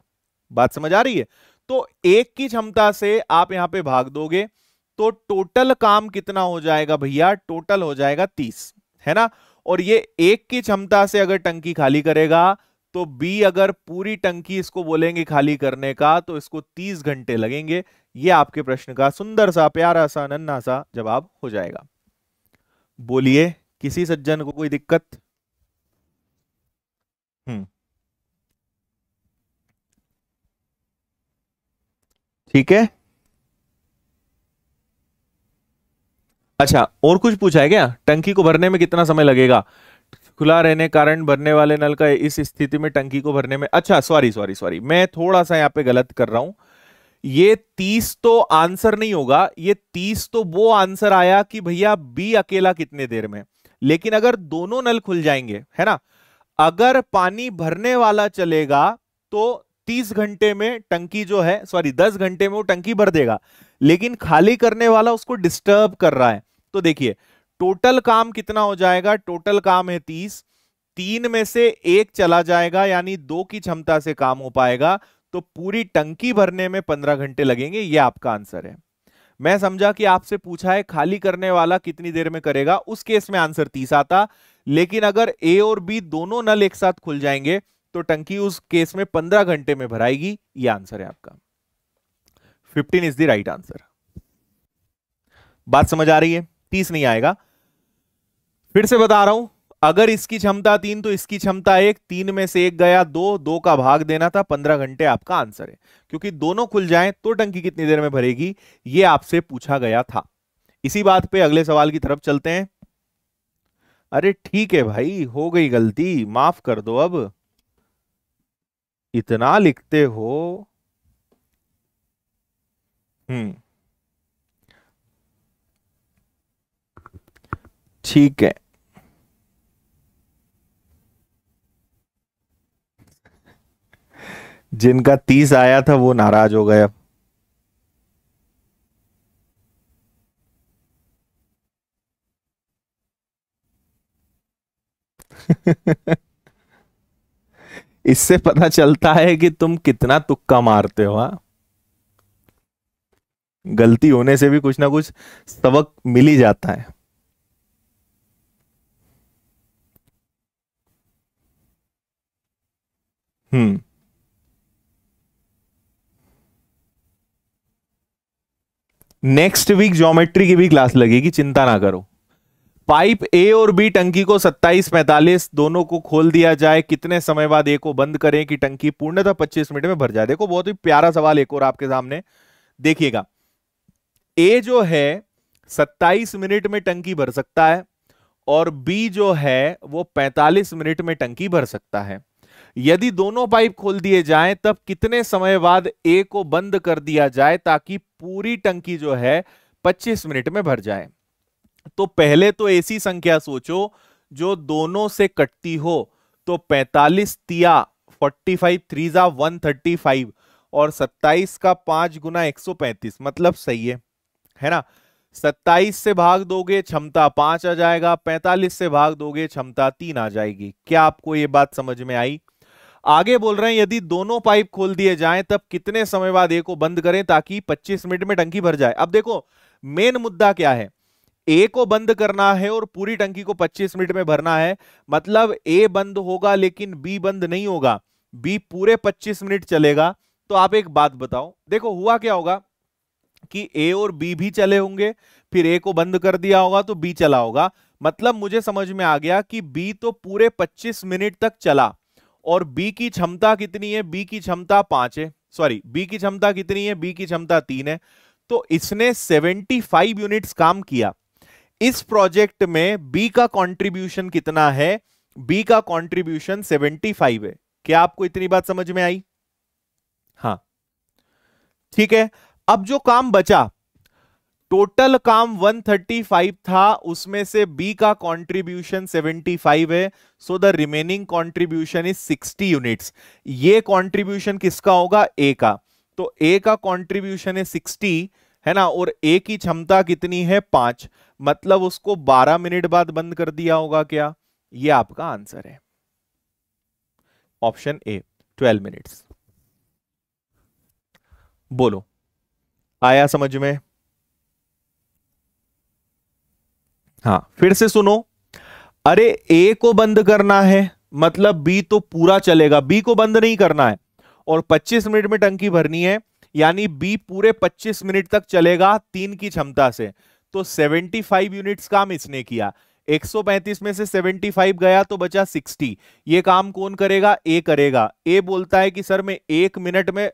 बात समझ आ रही है तो एक की क्षमता से आप यहां पे भाग दोगे तो टोटल काम कितना हो जाएगा भैया टोटल हो जाएगा तीस है ना और ये एक की क्षमता से अगर टंकी खाली करेगा तो बी अगर पूरी टंकी इसको बोलेंगे खाली करने का तो इसको तीस घंटे लगेंगे ये आपके प्रश्न का सुंदर सा प्यारा सा नन्ना सा जवाब हो जाएगा बोलिए किसी सज्जन को कोई दिक्कत हम्म ठीक है अच्छा और कुछ पूछा है क्या टंकी को भरने में कितना समय लगेगा खुला रहने कारण भरने वाले नल का इस स्थिति में टंकी को भरने में अच्छा सॉरी सॉरी सॉरी मैं थोड़ा सा यहाँ पे गलत कर रहा हूं ये तीस तो आंसर नहीं होगा ये तीस तो वो आंसर आया कि भैया बी अकेला कितने देर में लेकिन अगर दोनों नल खुल जाएंगे है ना अगर पानी भरने वाला चलेगा तो तीस घंटे में टंकी जो है सॉरी दस घंटे में वो टंकी भर देगा लेकिन खाली करने वाला उसको डिस्टर्ब कर रहा है तो देखिए टोटल काम कितना हो जाएगा टोटल काम है तीस तीन में से एक चला जाएगा यानी दो की क्षमता से काम हो पाएगा तो पूरी टंकी भरने में पंद्रह घंटे लगेंगे ये आपका आंसर है मैं समझा कि आपसे पूछा है खाली करने वाला कितनी देर में करेगा उस केस में आंसर तीस आता लेकिन अगर ए और बी दोनों नल एक साथ खुल जाएंगे तो टंकी उस केस में पंद्रह घंटे में भराएगी ये आंसर है आपका fifteen is the right answer बात समझ आ रही है तीस नहीं आएगा फिर से बता रहा हूं अगर इसकी क्षमता तीन तो इसकी क्षमता एक तीन में से एक गया दो दो का भाग देना था पंद्रह घंटे आपका आंसर है क्योंकि दोनों खुल जाए तो टंकी कितनी देर में भरेगी यह आपसे पूछा गया था इसी बात पे अगले सवाल की तरफ चलते हैं अरे ठीक है भाई हो गई गलती माफ कर दो अब इतना लिखते हो हम्म ठीक है जिनका तीस आया था वो नाराज हो गए अब इससे पता चलता है कि तुम कितना तुक्का मारते हो हाँ। गलती होने से भी कुछ ना कुछ सबक मिल ही जाता है हम्म नेक्स्ट वीक ज्योमेट्री की भी क्लास लगेगी चिंता ना करो पाइप ए और बी टंकी को 27 45 दोनों को खोल दिया जाए कितने समय बाद ए को बंद करें कि टंकी पूर्णतः 25 मिनट में भर जाए देखो बहुत ही प्यारा सवाल एक और आपके सामने देखिएगा ए जो है 27 मिनट में टंकी भर सकता है और बी जो है वो 45 मिनट में टंकी भर सकता है यदि दोनों पाइप खोल दिए जाएं तब कितने समय बाद ए को बंद कर दिया जाए ताकि पूरी टंकी जो है 25 मिनट में भर जाए तो पहले तो ऐसी संख्या सोचो जो दोनों से कटती हो तो 45 तिया 45 फाइव थ्रीजा वन और 27 का पांच गुना 135 मतलब सही है है ना 27 से भाग दोगे क्षमता पांच आ जाएगा 45 से भाग दोगे क्षमता तीन आ जाएगी क्या आपको ये बात समझ में आई आगे बोल रहे हैं यदि दोनों पाइप खोल दिए जाएं तब कितने समय बाद ए को बंद करें ताकि 25 मिनट में टंकी भर जाए अब देखो मेन मुद्दा क्या है ए को बंद करना है और पूरी टंकी को 25 मिनट में भरना है मतलब ए बंद होगा लेकिन बी बंद नहीं होगा बी पूरे 25 मिनट चलेगा तो आप एक बात बताओ देखो हुआ क्या होगा कि ए और बी भी चले होंगे फिर ए को बंद कर दिया होगा तो बी चला होगा मतलब मुझे समझ में आ गया कि बी तो पूरे 25 मिनट तक चला और बी की क्षमता कितनी है बी की क्षमता पांच है सॉरी बी की क्षमता कितनी है बी की क्षमता तीन है तो इसने 75 यूनिट्स काम किया इस प्रोजेक्ट में बी का कंट्रीब्यूशन कितना है बी का कंट्रीब्यूशन 75 है क्या आपको इतनी बात समझ में आई हाँ ठीक है अब जो काम बचा टोटल काम 135 था उसमें से बी का कंट्रीब्यूशन 75 है so the remaining contribution is 60 units ये कंट्रीब्यूशन किसका होगा ए का तो ए का कंट्रीब्यूशन है 60 है ना और ए की क्षमता कितनी है पांच मतलब उसको 12 मिनट बाद बंद कर दिया होगा क्या ये आपका आंसर है ऑप्शन ए 12 मिनट्स बोलो आया समझ में हाँ फिर से सुनो अरे ए को बंद करना है मतलब बी तो पूरा चलेगा बी को बंद नहीं करना है और 25 मिनट में टंकी भरनी है यानी बी पूरे 25 मिनट तक चलेगा तीन की क्षमता से तो 75 यूनिट्स काम इसने किया 135 में से 75 गया तो बचा 60 ये काम कौन करेगा ए करेगा ए बोलता है कि सर मैं एक मिनट में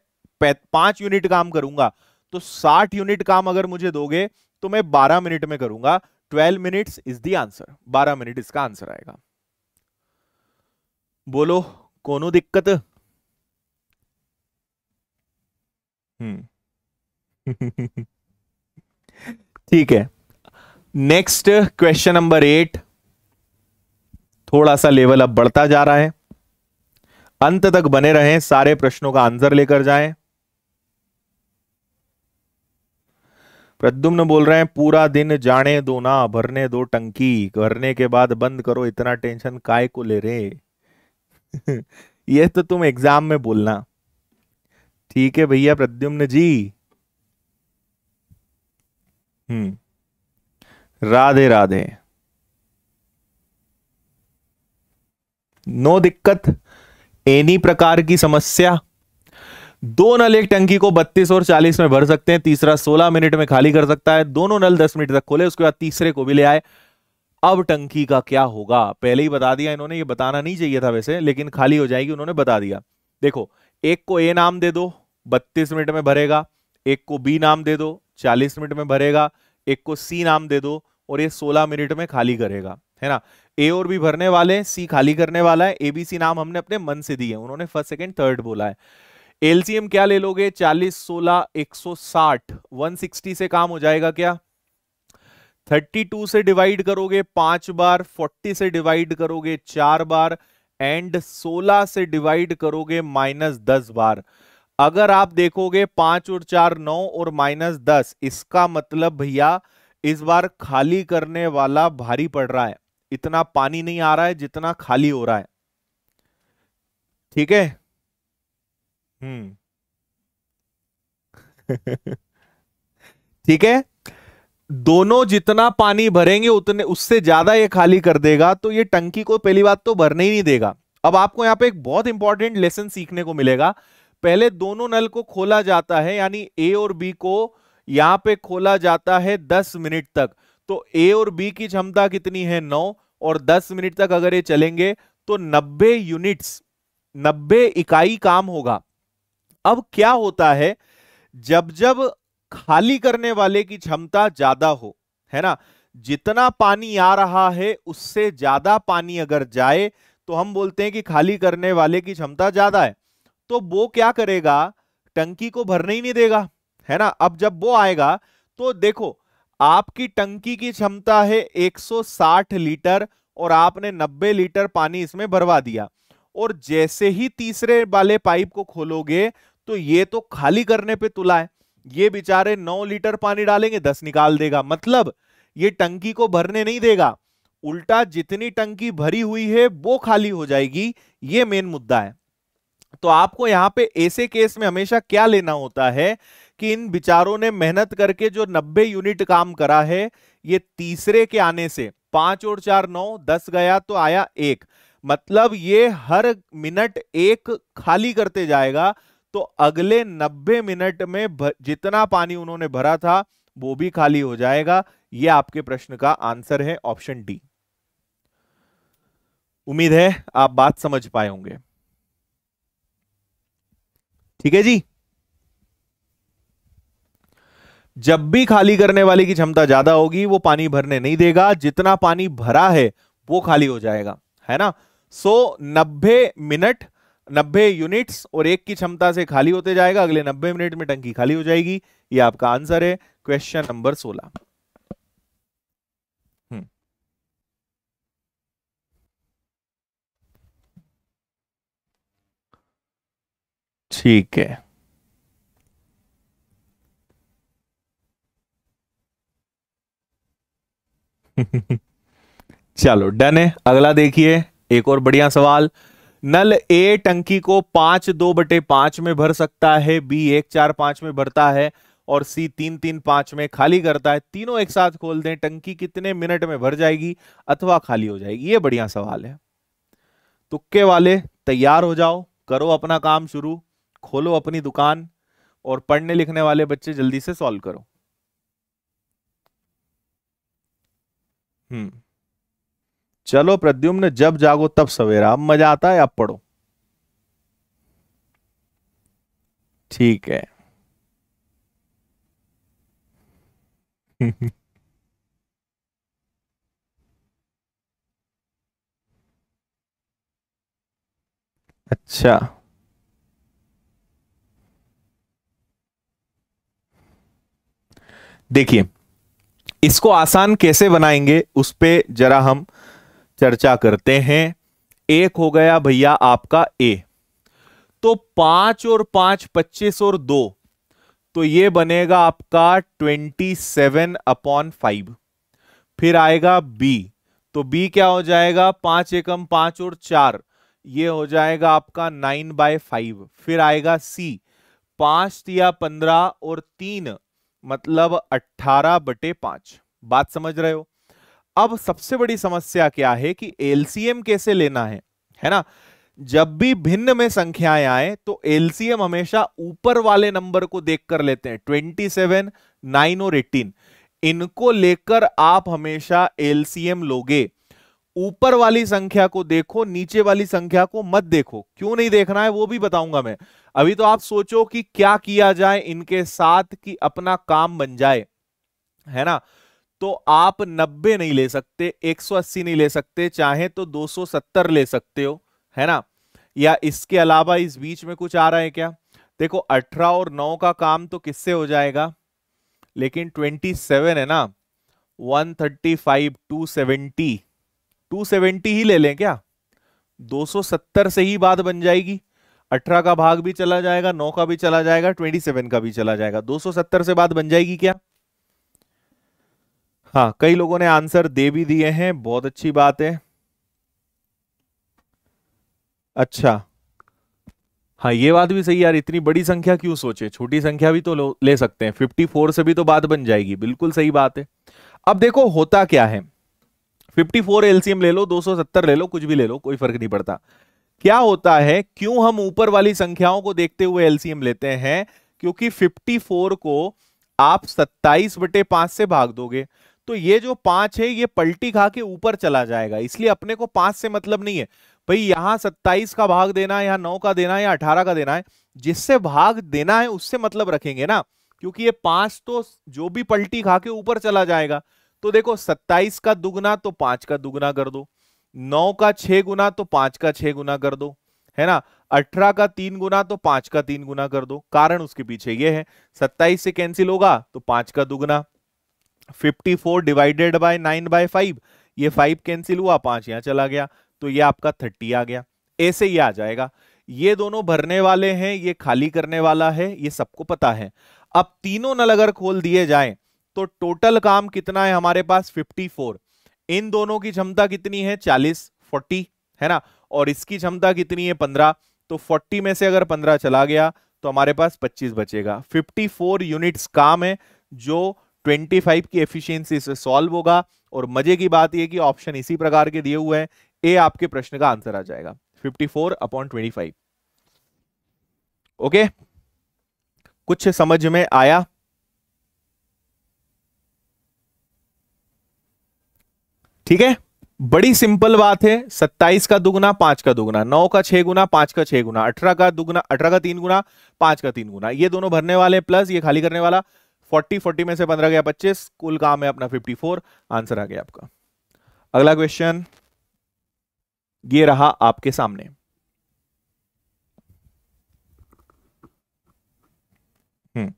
पांच यूनिट काम करूंगा तो साठ यूनिट काम अगर मुझे दोगे तो मैं बारह मिनट में करूंगा twelve minutes is the answer बारह मिनट इसका आंसर आएगा बोलो कोनो दिक्कत हम्म ठीक है नेक्स्ट क्वेश्चन नंबर एट थोड़ा सा लेवल अब बढ़ता जा रहा है अंत तक बने रहें सारे प्रश्नों का आंसर लेकर जाएं प्रद्युम्न बोल रहे हैं पूरा दिन जाने दो ना भरने दो टंकी भरने के बाद बंद करो इतना टेंशन काय को ले रहे ये तो तुम एग्जाम में बोलना ठीक है भैया प्रद्युम्न जी हम्म राधे राधे नो दिक्कत एनी प्रकार की समस्या दो नल एक टंकी को 32 और 40 में भर सकते हैं तीसरा 16 मिनट में खाली कर सकता है दोनों नल 10 मिनट तक खोले उसके बाद तीसरे को भी ले आए अब टंकी का क्या होगा पहले ही बता दिया इन्होंने ये बताना नहीं चाहिए था वैसे लेकिन खाली हो जाएगी उन्होंने बता दिया देखो एक को ए नाम दे दो बत्तीस मिनट में भरेगा एक को बी नाम दे दो चालीस मिनट में भरेगा एक को सी नाम दे दो और ये सोलह मिनट में खाली करेगा है ना ए और भी भरने वाले सी खाली करने वाला है एबीसी नाम हमने अपने मन से दिए उन्होंने फर्स्ट सेकेंड थर्ड बोला है एलसीएम क्या ले लोगे 40 16 160 160 से काम हो जाएगा क्या 32 से डिवाइड करोगे पांच बार 40 से डिवाइड करोगे चार बार एंड 16 से डिवाइड करोगे माइनस दस बार अगर आप देखोगे पांच और चार नौ और माइनस दस इसका मतलब भैया इस बार खाली करने वाला भारी पड़ रहा है इतना पानी नहीं आ रहा है जितना खाली हो रहा है ठीक है हम्म। ठीक है दोनों जितना पानी भरेंगे उतने उससे ज्यादा ये खाली कर देगा तो ये टंकी को पहली बात तो भरने ही नहीं देगा अब आपको यहां पे एक बहुत इंपॉर्टेंट लेसन सीखने को मिलेगा पहले दोनों नल को खोला जाता है यानी ए और बी को यहां पे खोला जाता है दस मिनट तक तो ए और बी की क्षमता कितनी है नौ और दस मिनट तक अगर ये चलेंगे तो नब्बे यूनिट्स नब्बे इकाई काम होगा अब क्या होता है जब जब खाली करने वाले की क्षमता ज्यादा हो है ना जितना पानी आ रहा है उससे ज्यादा पानी अगर जाए तो हम बोलते हैं कि खाली करने वाले की क्षमता ज्यादा है तो वो क्या करेगा टंकी को भरने ही नहीं देगा है ना अब जब वो आएगा तो देखो आपकी टंकी की क्षमता है 160 लीटर और आपने 90 लीटर पानी इसमें भरवा दिया और जैसे ही तीसरे वाले पाइप को खोलोगे तो ये तो खाली करने पे तुला है ये बेचारे नौ लीटर पानी डालेंगे दस निकाल देगा मतलब ये टंकी को भरने नहीं देगा उल्टा जितनी टंकी भरी हुई है वो खाली हो जाएगी ये मेन मुद्दा है तो आपको यहां पे ऐसे केस में हमेशा क्या लेना होता है कि इन बिचारों ने मेहनत करके जो 90 यूनिट काम करा है ये तीसरे के आने से पांच और चार नौ दस गया तो आया एक मतलब ये हर मिनट एक खाली करते जाएगा तो अगले 90 मिनट में जितना पानी उन्होंने भरा था वो भी खाली हो जाएगा ये आपके प्रश्न का आंसर है ऑप्शन डी उम्मीद है आप बात समझ पाए होंगे ठीक है जी जब भी खाली करने वाले की क्षमता ज्यादा होगी वो पानी भरने नहीं देगा जितना पानी भरा है वो खाली हो जाएगा है ना सो so, 90 मिनट नब्बे यूनिट्स और एक की क्षमता से खाली होते जाएगा अगले नब्बे मिनट में टंकी खाली हो जाएगी ये आपका आंसर है क्वेश्चन नंबर सोलह हम्म। ठीक है चलो डन है अगला देखिए एक और बढ़िया सवाल नल ए टंकी को पांच दो बटे पांच में भर सकता है बी एक चार पांच में भरता है और सी तीन तीन पांच में खाली करता है तीनों एक साथ खोल दें टंकी कितने मिनट में भर जाएगी अथवा खाली हो जाएगी ये बढ़िया सवाल है तुक्के वाले तैयार हो जाओ करो अपना काम शुरू खोलो अपनी दुकान और पढ़ने लिखने वाले बच्चे जल्दी से सॉल्व करो हम्म चलो प्रद्युम्न जब जागो तब सवेरा अब मजा आता है अब पढ़ो ठीक है अच्छा देखिए इसको आसान कैसे बनाएंगे उस पर जरा हम चर्चा करते हैं एक हो गया भैया आपका ए तो पांच और पांच पच्चीस और दो तो ये बनेगा आपका ट्वेंटी सेवन अपॉन फाइव फिर आएगा बी तो बी क्या हो जाएगा पांच एकम पांच और चार ये हो जाएगा आपका नाइन बाय फाइव फिर आएगा सी पांच या पंद्रह और तीन मतलब अट्ठारह बटे पांच बात समझ रहे हो अब सबसे बड़ी समस्या क्या है कि एलसीएम कैसे लेना है है ना जब भी भिन्न में संख्याएं आए तो एलसीएम हमेशा ऊपर वाले नंबर को देखकर लेते हैं ट्वेंटी सेवन नाइन और एटीन इनको लेकर आप हमेशा एलसीएम लोगे ऊपर वाली संख्या को देखो नीचे वाली संख्या को मत देखो क्यों नहीं देखना है वो भी बताऊंगा मैं अभी तो आप सोचो कि क्या किया जाए इनके साथ कि अपना काम बन जाए है ना तो आप 90 नहीं ले सकते 180 नहीं ले सकते चाहे तो 270 ले सकते हो है ना या इसके अलावा इस बीच में कुछ आ रहा है क्या देखो 18 और 9 का काम तो किससे हो जाएगा लेकिन 27 है ना 135 270 270 ही ले लें क्या 270 से ही बात बन जाएगी 18 का भाग भी चला जाएगा 9 का भी चला जाएगा 27 का भी चला जाएगा 270 से बात बन जाएगी क्या हाँ कई लोगों ने आंसर दे भी दिए हैं बहुत अच्छी बात है अच्छा हाँ ये बात भी सही यार इतनी बड़ी संख्या क्यों सोचे छोटी संख्या भी तो ले सकते हैं फिफ्टी फोर से भी तो बात बन जाएगी बिल्कुल सही बात है अब देखो होता क्या है फिफ्टी फोर एलसीएम ले लो दो सौ सत्तर ले लो कुछ भी ले लो कोई फर्क नहीं पड़ता क्या होता है क्यों हम ऊपर वाली संख्याओं को देखते हुए एलसीएम लेते हैं क्योंकि फिफ्टी को आप सत्ताईस बटे पांच से भाग दोगे तो ये जो पांच है ये पलटी खा के ऊपर चला जाएगा इसलिए अपने को पांच से मतलब नहीं है भाई यहां सत्ताईस का भाग देना है यहां नौ का देना है या अठारह का देना है जिससे भाग देना है उससे मतलब रखेंगे ना क्योंकि ये पांच तो जो भी पलटी खा के ऊपर चला जाएगा तो देखो सत्ताईस का दुगना तो पांच का दुगना कर दो नौ का छह गुना तो पांच का छह गुना कर दो है ना अठारह का तीन गुना तो पांच का तीन गुना कर दो कारण उसके पीछे ये है सत्ताईस से कैंसिल होगा तो पांच का दुगना fifty four divided by nine by five ये फाइव कैंसिल हुआ पांच यहां चला गया तो ये आपका थर्टी आ गया ऐसे ही आ जाएगा ये दोनों भरने वाले हैं ये खाली करने वाला है ये सबको पता है अब तीनों नल अगर खोल दिए जाए तो टोटल काम कितना है हमारे पास फिफ्टी फोर इन दोनों की क्षमता कितनी है चालीस फोर्टी है ना और इसकी क्षमता कितनी है पंद्रह तो फोर्टी में से अगर पंद्रह चला गया तो हमारे पास पच्चीस बचेगा 54 यूनिट्स काम है जो 25 की एफिशिएंसी से सॉल्व होगा और मजे की बात यह कि ऑप्शन इसी प्रकार के दिए हुए हैं ए आपके प्रश्न का आंसर आ जाएगा 54 फोर अपॉन ट्वेंटी ओके कुछ समझ में आया ठीक है बड़ी सिंपल बात है सत्ताईस का दुगुना पांच का दुगुना नौ का छह गुना पांच का छह गुना अठारह का दुगुना अठारह का तीन गुना पांच का तीन गुना ये दोनों भरने वाले प्लस ये खाली करने वाला फोर्टी फोर्टी में से पंद्रह गया पच्चीस कुल काम है अपना फिफ्टी फोर आंसर आ गया आपका अगला क्वेश्चन ये रहा आपके सामने वेरी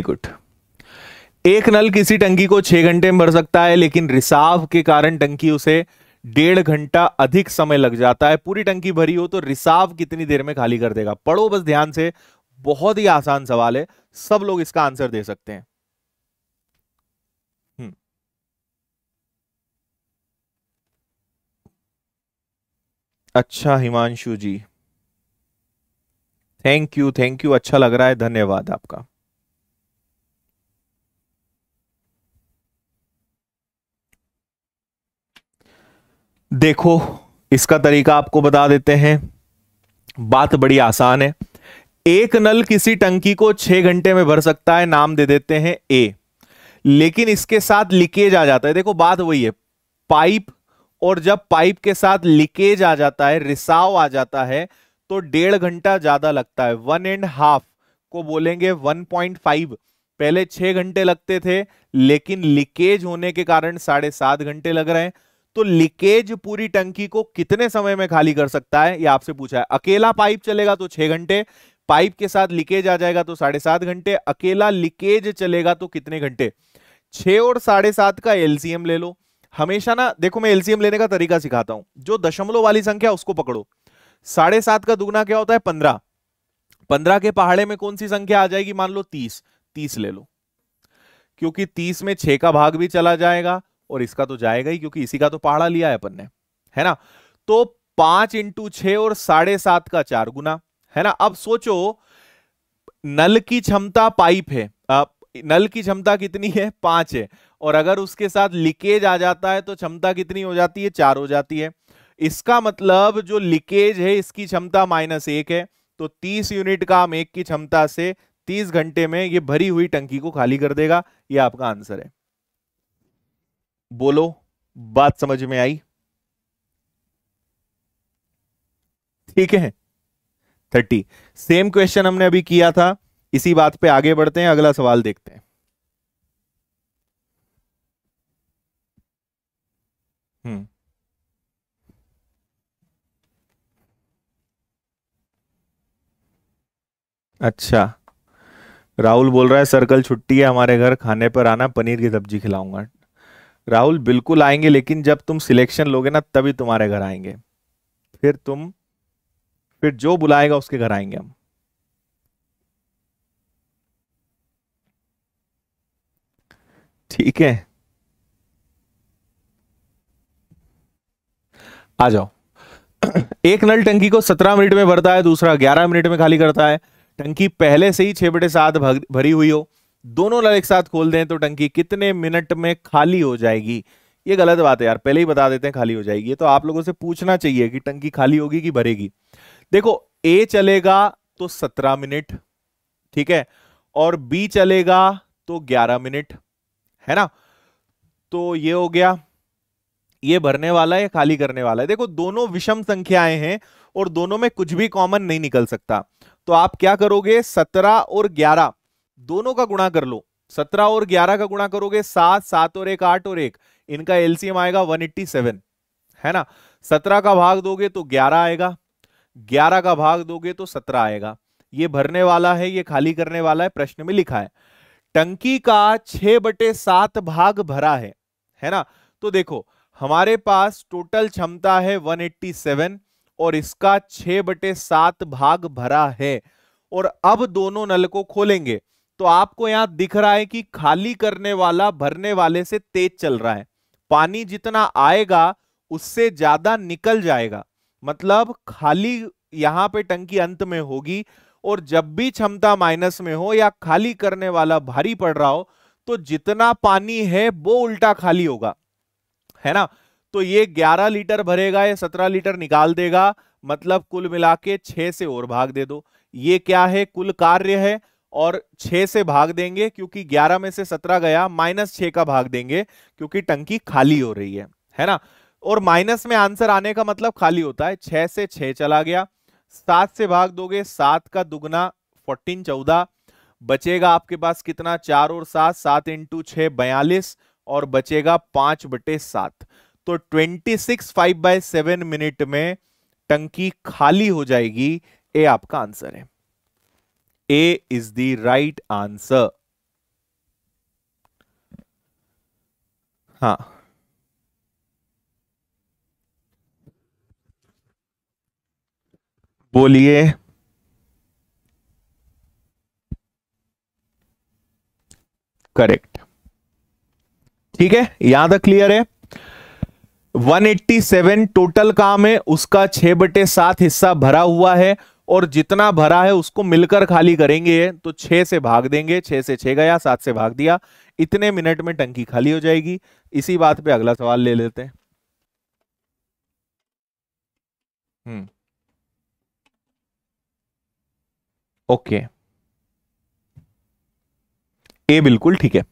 हम्म। गुड एक नल किसी टंकी को छह घंटे में भर सकता है लेकिन रिसाव के कारण टंकी उसे डेढ़ घंटा अधिक समय लग जाता है पूरी टंकी भरी हो तो रिसाव कितनी देर में खाली कर देगा पढ़ो बस ध्यान से बहुत ही आसान सवाल है सब लोग इसका आंसर दे सकते हैं हम्म। अच्छा Himanshu ji thank you thank you अच्छा लग रहा है धन्यवाद आपका देखो इसका तरीका आपको बता देते हैं बात बड़ी आसान है एक नल किसी टंकी को छह घंटे में भर सकता है नाम दे देते हैं ए लेकिन इसके साथ लीकेज आ जाता है देखो बात वही है पाइप और जब पाइप के साथ लीकेज आ जाता है रिसाव आ जाता है तो डेढ़ घंटा ज्यादा लगता है वन एंड हाफ को बोलेंगे वन पॉइंट फाइव पहले छह घंटे लगते थे लेकिन लीकेज होने के कारण साढ़े सात घंटे लग रहे हैं तो लीकेज पूरी टंकी को कितने समय में खाली कर सकता है ये आपसे पूछा है अकेला पाइप चलेगा तो छह घंटे पाइप के साथ लीकेज आ जाएगा तो साढ़े सात घंटे अकेला लीकेज चलेगा तो कितने घंटे छह और साढ़े सात का एलसीएम ले लो हमेशा ना देखो मैं एलसीएम लेने का तरीका सिखाता हूं जो दशमलव वाली संख्या उसको पकड़ो साढ़े सात का दुगना क्या होता है पंद्रह पंद्रह के पहाड़े में कौन सी संख्या आ जाएगी मान लो तीस तीस ले लो क्योंकि तीस में छह का भाग भी चला जाएगा और इसका तो जाएगा ही क्योंकि इसी का तो पहाड़ा लिया है अपन ने है ना तो पांच इंटू छ और साढ़े सात का चार गुना है ना अब सोचो नल की क्षमता पाइप है आ, नल की क्षमता कितनी है पांच है और अगर उसके साथ लीकेज आ जाता है तो क्षमता कितनी हो जाती है चार हो जाती है इसका मतलब जो लीकेज है इसकी क्षमता माइनस एक है तो तीस यूनिट हम एक की क्षमता से तीस घंटे में ये भरी हुई टंकी को खाली कर देगा ये आपका आंसर है बोलो बात समझ में आई ठीक है थर्टी सेम क्वेश्चन हमने अभी किया था इसी बात पे आगे बढ़ते हैं अगला सवाल देखते हैं हम्म अच्छा राहुल बोल रहा है सर्कल छुट्टी है हमारे घर खाने पर आना पनीर की सब्जी खिलाऊंगा राहुल बिल्कुल आएंगे लेकिन जब तुम सिलेक्शन लोगे ना तभी तुम्हारे घर आएंगे फिर तुम फिर जो बुलाएगा उसके घर आएंगे हम ठीक है आ जाओ एक नल टंकी को सत्रह मिनट में भरता है दूसरा ग्यारह मिनट में खाली करता है टंकी पहले से ही छह बटे सात भरी हुई हो दोनों नल एक साथ खोल दें तो टंकी कितने मिनट में खाली हो जाएगी ये गलत बात है यार पहले ही बता देते हैं खाली हो जाएगी तो आप लोगों से पूछना चाहिए कि टंकी खाली होगी कि भरेगी देखो ए चलेगा तो सत्रह मिनट ठीक है और बी चलेगा तो ग्यारह मिनट है ना तो ये हो गया ये भरने वाला है खाली करने वाला है देखो दोनों विषम संख्याएं हैं और दोनों में कुछ भी कॉमन नहीं निकल सकता तो आप क्या करोगे सत्रह और ग्यारह दोनों का गुणा कर लो सत्रह और ग्यारह का गुणा करोगे सात सात और एक आठ और एक इनका एलसीएम आएगा 187 है ना सत्रह का भाग दोगे तो ग्यारह आएगा ग्यारह का भाग दोगे तो सत्रह आएगा ये भरने वाला है ये खाली करने वाला है प्रश्न में लिखा है टंकी का छह बटे सात भाग भरा है है ना तो देखो हमारे पास टोटल क्षमता है 187 और इसका छह बटे सात भाग भरा है और अब दोनों नल को खोलेंगे तो आपको यहां दिख रहा है कि खाली करने वाला भरने वाले से तेज चल रहा है पानी जितना आएगा उससे ज्यादा निकल जाएगा मतलब खाली यहां पे टंकी अंत में होगी और जब भी क्षमता माइनस में हो या खाली करने वाला भारी पड़ रहा हो तो जितना पानी है वो उल्टा खाली होगा है ना तो ये 11 लीटर भरेगा या 17 लीटर निकाल देगा मतलब कुल मिला के छह से और भाग दे दो ये क्या है कुल कार्य है और छः से भाग देंगे क्योंकि ग्यारह में से सत्रह गया माइनस छ का भाग देंगे क्योंकि टंकी खाली हो रही है है ना और माइनस में आंसर आने का मतलब खाली होता है छः से छ चला गया सात से भाग दोगे सात का दुगना फोर्टीन चौदह बचेगा आपके पास कितना चार और सात सात इंटू छ बयालीस और बचेगा पांच बटे सात तो twenty six five by seven minute में टंकी खाली हो जाएगी ये आपका आंसर है A is the right answer हाँ बोलिए करेक्ट ठीक है यहां तक क्लियर है 187 टोटल काम है उसका छह बटे सात हिस्सा भरा हुआ है और जितना भरा है उसको मिलकर खाली करेंगे तो छह से भाग देंगे छह से छह गया सात से भाग दिया इतने मिनट में टंकी खाली हो जाएगी इसी बात पे अगला सवाल ले लेते हैं हम्म ओके ए बिल्कुल ठीक है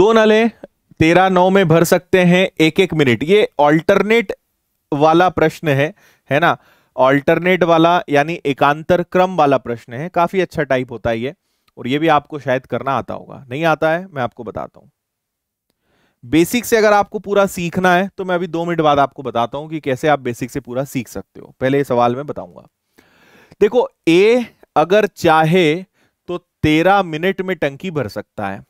दो नले तेरह नौ में भर सकते हैं एक एक मिनट ये ऑल्टरनेट वाला प्रश्न है है ना ऑल्टरनेट वाला यानी एकांतर क्रम वाला प्रश्न है काफी अच्छा टाइप होता है ये और ये भी आपको शायद करना आता होगा नहीं आता है मैं आपको बताता हूं बेसिक से अगर आपको पूरा सीखना है तो मैं अभी दो मिनट बाद आपको बताता हूं कि कैसे आप बेसिक से पूरा सीख सकते हो पहले सवाल में बताऊंगा देखो ए अगर चाहे तो तेरह मिनट में टंकी भर सकता है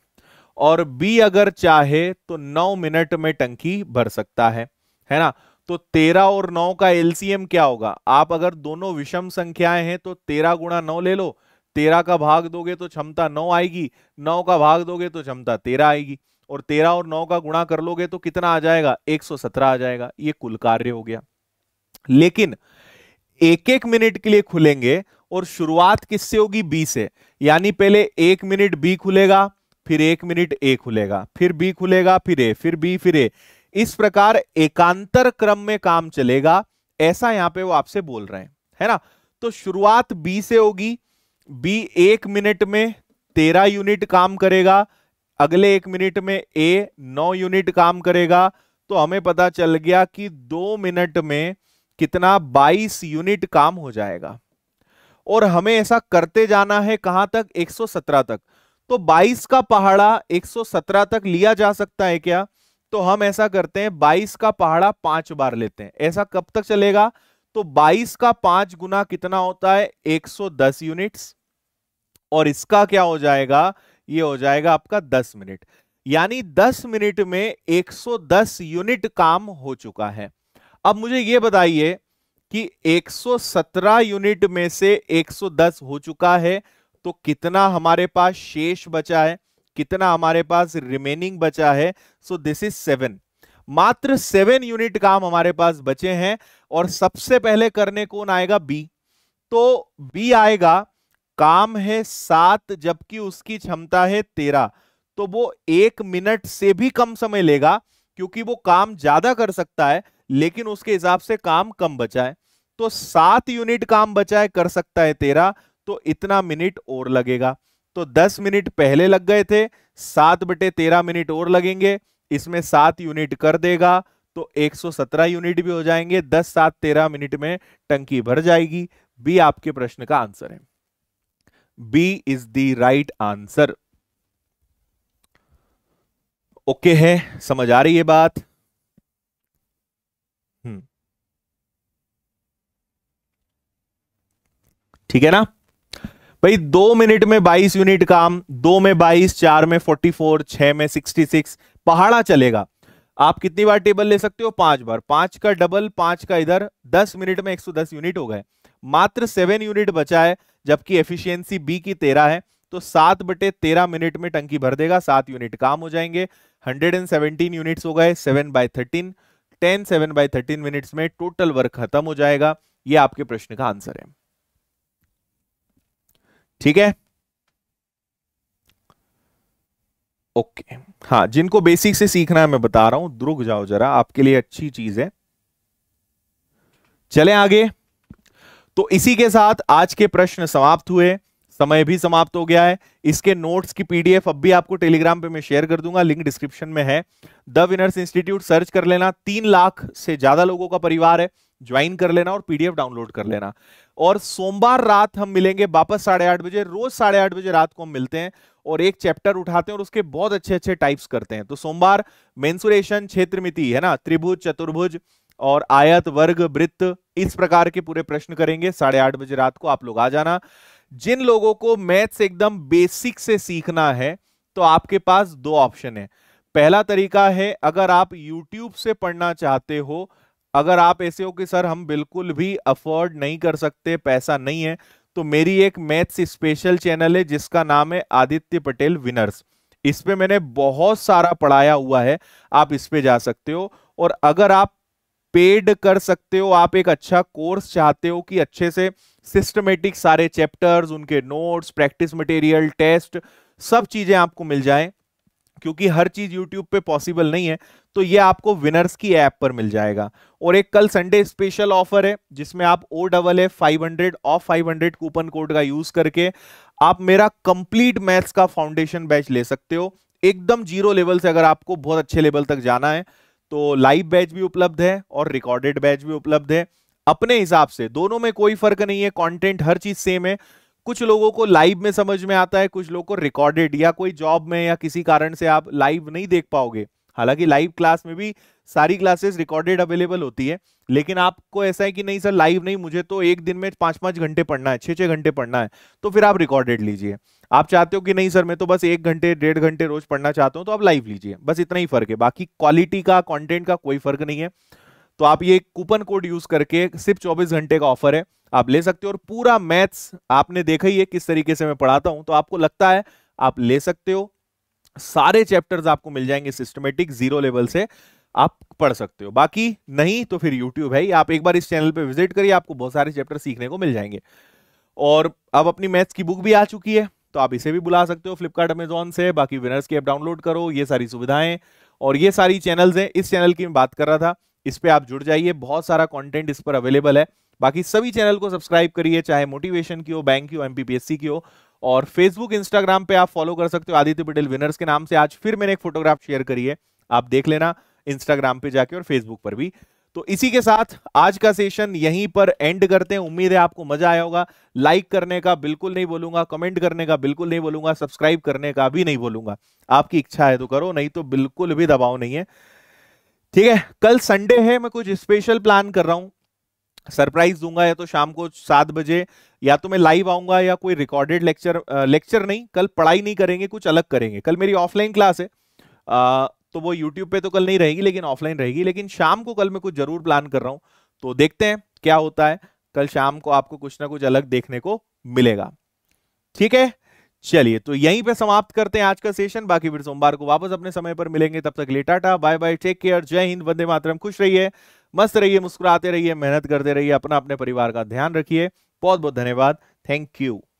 और बी अगर चाहे तो नौ मिनट में टंकी भर सकता है है ना तो तेरह और नौ का एलसीएम क्या होगा आप अगर दोनों विषम संख्याएं हैं तो तेरह गुणा नौ ले लो तेरह का भाग दोगे तो क्षमता नौ आएगी नौ का भाग दोगे तो क्षमता तेरह आएगी और तेरह और नौ का गुणा कर लोगे तो कितना आ जाएगा 117 आ जाएगा ये कुल कार्य हो गया लेकिन एक एक मिनट के लिए खुलेंगे और शुरुआत किससे होगी बी से यानी पहले एक मिनट बी खुलेगा फिर एक मिनट ए खुलेगा फिर बी खुलेगा फिर ए फिर बी फिर ए इस प्रकार एकांतर क्रम में काम चलेगा ऐसा यहां पे वो आपसे बोल रहे हैं है ना तो शुरुआत बी से होगी बी एक मिनट में तेरह यूनिट काम करेगा अगले एक मिनट में ए नौ यूनिट काम करेगा तो हमें पता चल गया कि दो मिनट में कितना बाईस यूनिट काम हो जाएगा और हमें ऐसा करते जाना है कहां तक 117 तक तो 22 का पहाड़ा 117 तक लिया जा सकता है क्या तो हम ऐसा करते हैं बाईस का पहाड़ा पांच बार लेते हैं ऐसा कब तक चलेगा तो 22 का पांच गुना कितना होता है 110 यूनिट्स और इसका क्या हो जाएगा ये हो जाएगा आपका 10 मिनट यानी 10 मिनट में 110 यूनिट काम हो चुका है अब मुझे ये बताइए कि 117 यूनिट में से 110 हो चुका है तो कितना हमारे पास शेष बचा है कितना हमारे पास रिमेनिंग बचा है सो दिस इज सेवन मात्र सेवन यूनिट काम हमारे पास बचे हैं और सबसे पहले करने कौन आएगा बी तो बी आएगा काम है सात जबकि उसकी क्षमता है तेरह तो वो एक मिनट से भी कम समय लेगा क्योंकि वो काम ज्यादा कर सकता है लेकिन उसके हिसाब से काम कम बचा है तो सात यूनिट काम बचा है कर सकता है तेरह तो इतना मिनट और लगेगा तो 10 मिनट पहले लग गए थे सात बटे तेरह मिनट और लगेंगे इसमें सात यूनिट कर देगा तो 117 यूनिट भी हो जाएंगे 10 सात तेरह मिनट में टंकी भर जाएगी बी आपके प्रश्न का आंसर है B is the right answer okay है समझ आ रही है बात हम्म ठीक है ना भाई दो मिनट में 22 यूनिट काम दो में 22 चार में 44 छह में 66 पहाड़ा चलेगा आप कितनी बार टेबल ले सकते हो पांच बार पांच का डबल पांच का इधर दस मिनट में 110 यूनिट हो गए मात्र सेवन यूनिट बचा है जबकि एफिशिएंसी बी की तेरह है तो सात बटे तेरह मिनट में टंकी भर देगा सात यूनिट काम हो जाएंगे सेवनटीन यूनिट्स हो गए seven by thirteen ten seven by thirteen minutes में टोटल वर्क खत्म हो जाएगा ये आपके प्रश्न का आंसर है ठीक है ओके हाँ जिनको बेसिक से सीखना है मैं बता रहा हूं रुक जाओ जरा आपके लिए अच्छी चीज है चले आगे तो इसी के साथ आज के प्रश्न समाप्त हुए समय भी समाप्त हो गया है इसके नोट्स की पीडीएफ अब भी आपको टेलीग्राम पे मैं शेयर कर दूंगा लिंक डिस्क्रिप्शन में है द विनर्स इंस्टीट्यूट सर्च कर लेना तीन लाख से ज्यादा लोगों का परिवार है ज्वाइन कर लेना और पीडीएफ डाउनलोड कर लेना और सोमवार रात हम मिलेंगे वापस साढ़े आठ बजे रोज साढ़े आठ बजे रात को हम मिलते हैं और एक चैप्टर उठाते हैं और उसके बहुत अच्छे अच्छे टाइप्स करते हैं तो सोमवार मेन्सुरेशन क्षेत्रमिति है ना त्रिभुज चतुर्भुज और आयत वर्ग वृत्त इस प्रकार के पूरे प्रश्न करेंगे साढ़े आठ बजे रात को आप लोग आ जाना जिन लोगों को मैथ्स एकदम बेसिक से सीखना है तो आपके पास दो ऑप्शन है पहला तरीका है अगर आप यूट्यूब से पढ़ना चाहते हो अगर आप ऐसे हो कि सर हम बिल्कुल भी अफोर्ड नहीं कर सकते पैसा नहीं है तो मेरी एक मैथ्स स्पेशल चैनल है जिसका नाम है आदित्य पटेल विनर्स इस पे मैंने बहुत सारा पढ़ाया हुआ है आप इस पे जा सकते हो और अगर आप पेड कर सकते हो आप एक अच्छा कोर्स चाहते हो कि अच्छे से सिस्टमेटिक सारे चैप्टर्स उनके नोट्स प्रैक्टिस मटेरियल टेस्ट सब चीजें आपको मिल जाएं क्योंकि हर चीज यूट्यूब पे पॉसिबल नहीं है तो ये आपको विनर्स की ऐप पर मिल जाएगा और एक कल संडे स्पेशल ऑफर है जिसमें आप O double A five hundred off five hundred coupon code का यूज करके आप मेरा कंप्लीट मैथ्स का फाउंडेशन बैच ले सकते हो एकदम जीरो लेवल से अगर आपको बहुत अच्छे लेवल तक जाना है तो लाइव बैच भी उपलब्ध है और रिकॉर्डेड बैच भी उपलब्ध है अपने हिसाब से दोनों में कोई फर्क नहीं है कंटेंट हर चीज सेम है कुछ लोगों को लाइव में समझ में आता है कुछ लोगों को रिकॉर्डेड या कोई जॉब में या किसी कारण से आप लाइव नहीं देख पाओगे हालांकि लाइव क्लास में भी सारी क्लासेस रिकॉर्डेड अवेलेबल होती है लेकिन आपको ऐसा है कि नहीं सर लाइव नहीं मुझे तो एक दिन में पांच पांच घंटे पढ़ना है छह छह घंटे पढ़ना है तो फिर आप रिकॉर्डेड लीजिए आप चाहते हो कि नहीं सर मैं तो बस एक घंटे डेढ़ घंटे रोज पढ़ना चाहता हूँ तो आप लाइव लीजिए बस इतना ही फर्क है बाकी क्वालिटी का कॉन्टेंट का कोई फर्क नहीं है तो आप ये कूपन कोड यूज करके सिर्फ चौबीस घंटे का ऑफर है आप ले सकते हो और पूरा मैथ्स आपने देखा ही है किस तरीके से मैं पढ़ाता हूं तो आपको लगता है आप ले सकते हो सारे चैप्टर्स आपको मिल जाएंगे सिस्टमेटिक जीरो लेवल से आप पढ़ सकते हो बाकी नहीं तो फिर यूट्यूब है आप एक बार इस चैनल पे विजिट करिए आपको बहुत सारे चैप्टर सीखने को मिल जाएंगे और अब अपनी मैथ्स की बुक भी आ चुकी है तो आप इसे भी बुला सकते हो फ्लिपकार्ट अमेजोन से बाकी विनर्स की ऐप डाउनलोड करो ये सारी सुविधाएं और ये सारी चैनल्स हैं इस चैनल की मैं बात कर रहा था इस पर आप जुड़ जाइए बहुत सारा कॉन्टेंट इस पर अवेलेबल है बाकी सभी चैनल को सब्सक्राइब करिए चाहे मोटिवेशन की हो बैंक की हो एमपीपीएससी की हो और फेसबुक इंस्टाग्राम पे आप फॉलो कर सकते हो आदित्य पटेल विनर्स के नाम से आज फिर मैंने एक फोटोग्राफ शेयर करी है आप देख लेना इंस्टाग्राम पे जाके और फेसबुक पर भी तो इसी के साथ आज का सेशन यहीं पर एंड करते हैं उम्मीद है आपको मजा आया होगा लाइक करने का बिल्कुल नहीं बोलूंगा कमेंट करने का बिल्कुल नहीं बोलूंगा सब्सक्राइब करने का भी नहीं बोलूंगा आपकी इच्छा है तो करो नहीं तो बिल्कुल भी दबाव नहीं है ठीक है कल संडे है मैं कुछ स्पेशल प्लान कर रहा हूं सरप्राइज दूंगा या तो शाम को सात बजे या तो मैं लाइव आऊंगा या कोई रिकॉर्डेड लेक्चर लेक्चर नहीं कल पढ़ाई नहीं करेंगे कुछ अलग करेंगे कल मेरी ऑफलाइन क्लास है आ, तो वो यूट्यूब पे तो कल नहीं रहेगी लेकिन ऑफलाइन रहेगी लेकिन शाम को कल मैं कुछ जरूर प्लान कर रहा हूं तो देखते हैं क्या होता है कल शाम को आपको कुछ ना कुछ अलग देखने को मिलेगा ठीक है चलिए तो यहीं पे समाप्त करते हैं आज का सेशन बाकी फिर सोमवार को वापस अपने समय पर मिलेंगे तब तक ले tata bye bye take care जय हिंद वंदे मातरम खुश रहिए मस्त रहिए मुस्कुराते रहिए मेहनत करते रहिए अपना अपने परिवार का ध्यान रखिए बहुत बहुत धन्यवाद थैंक यू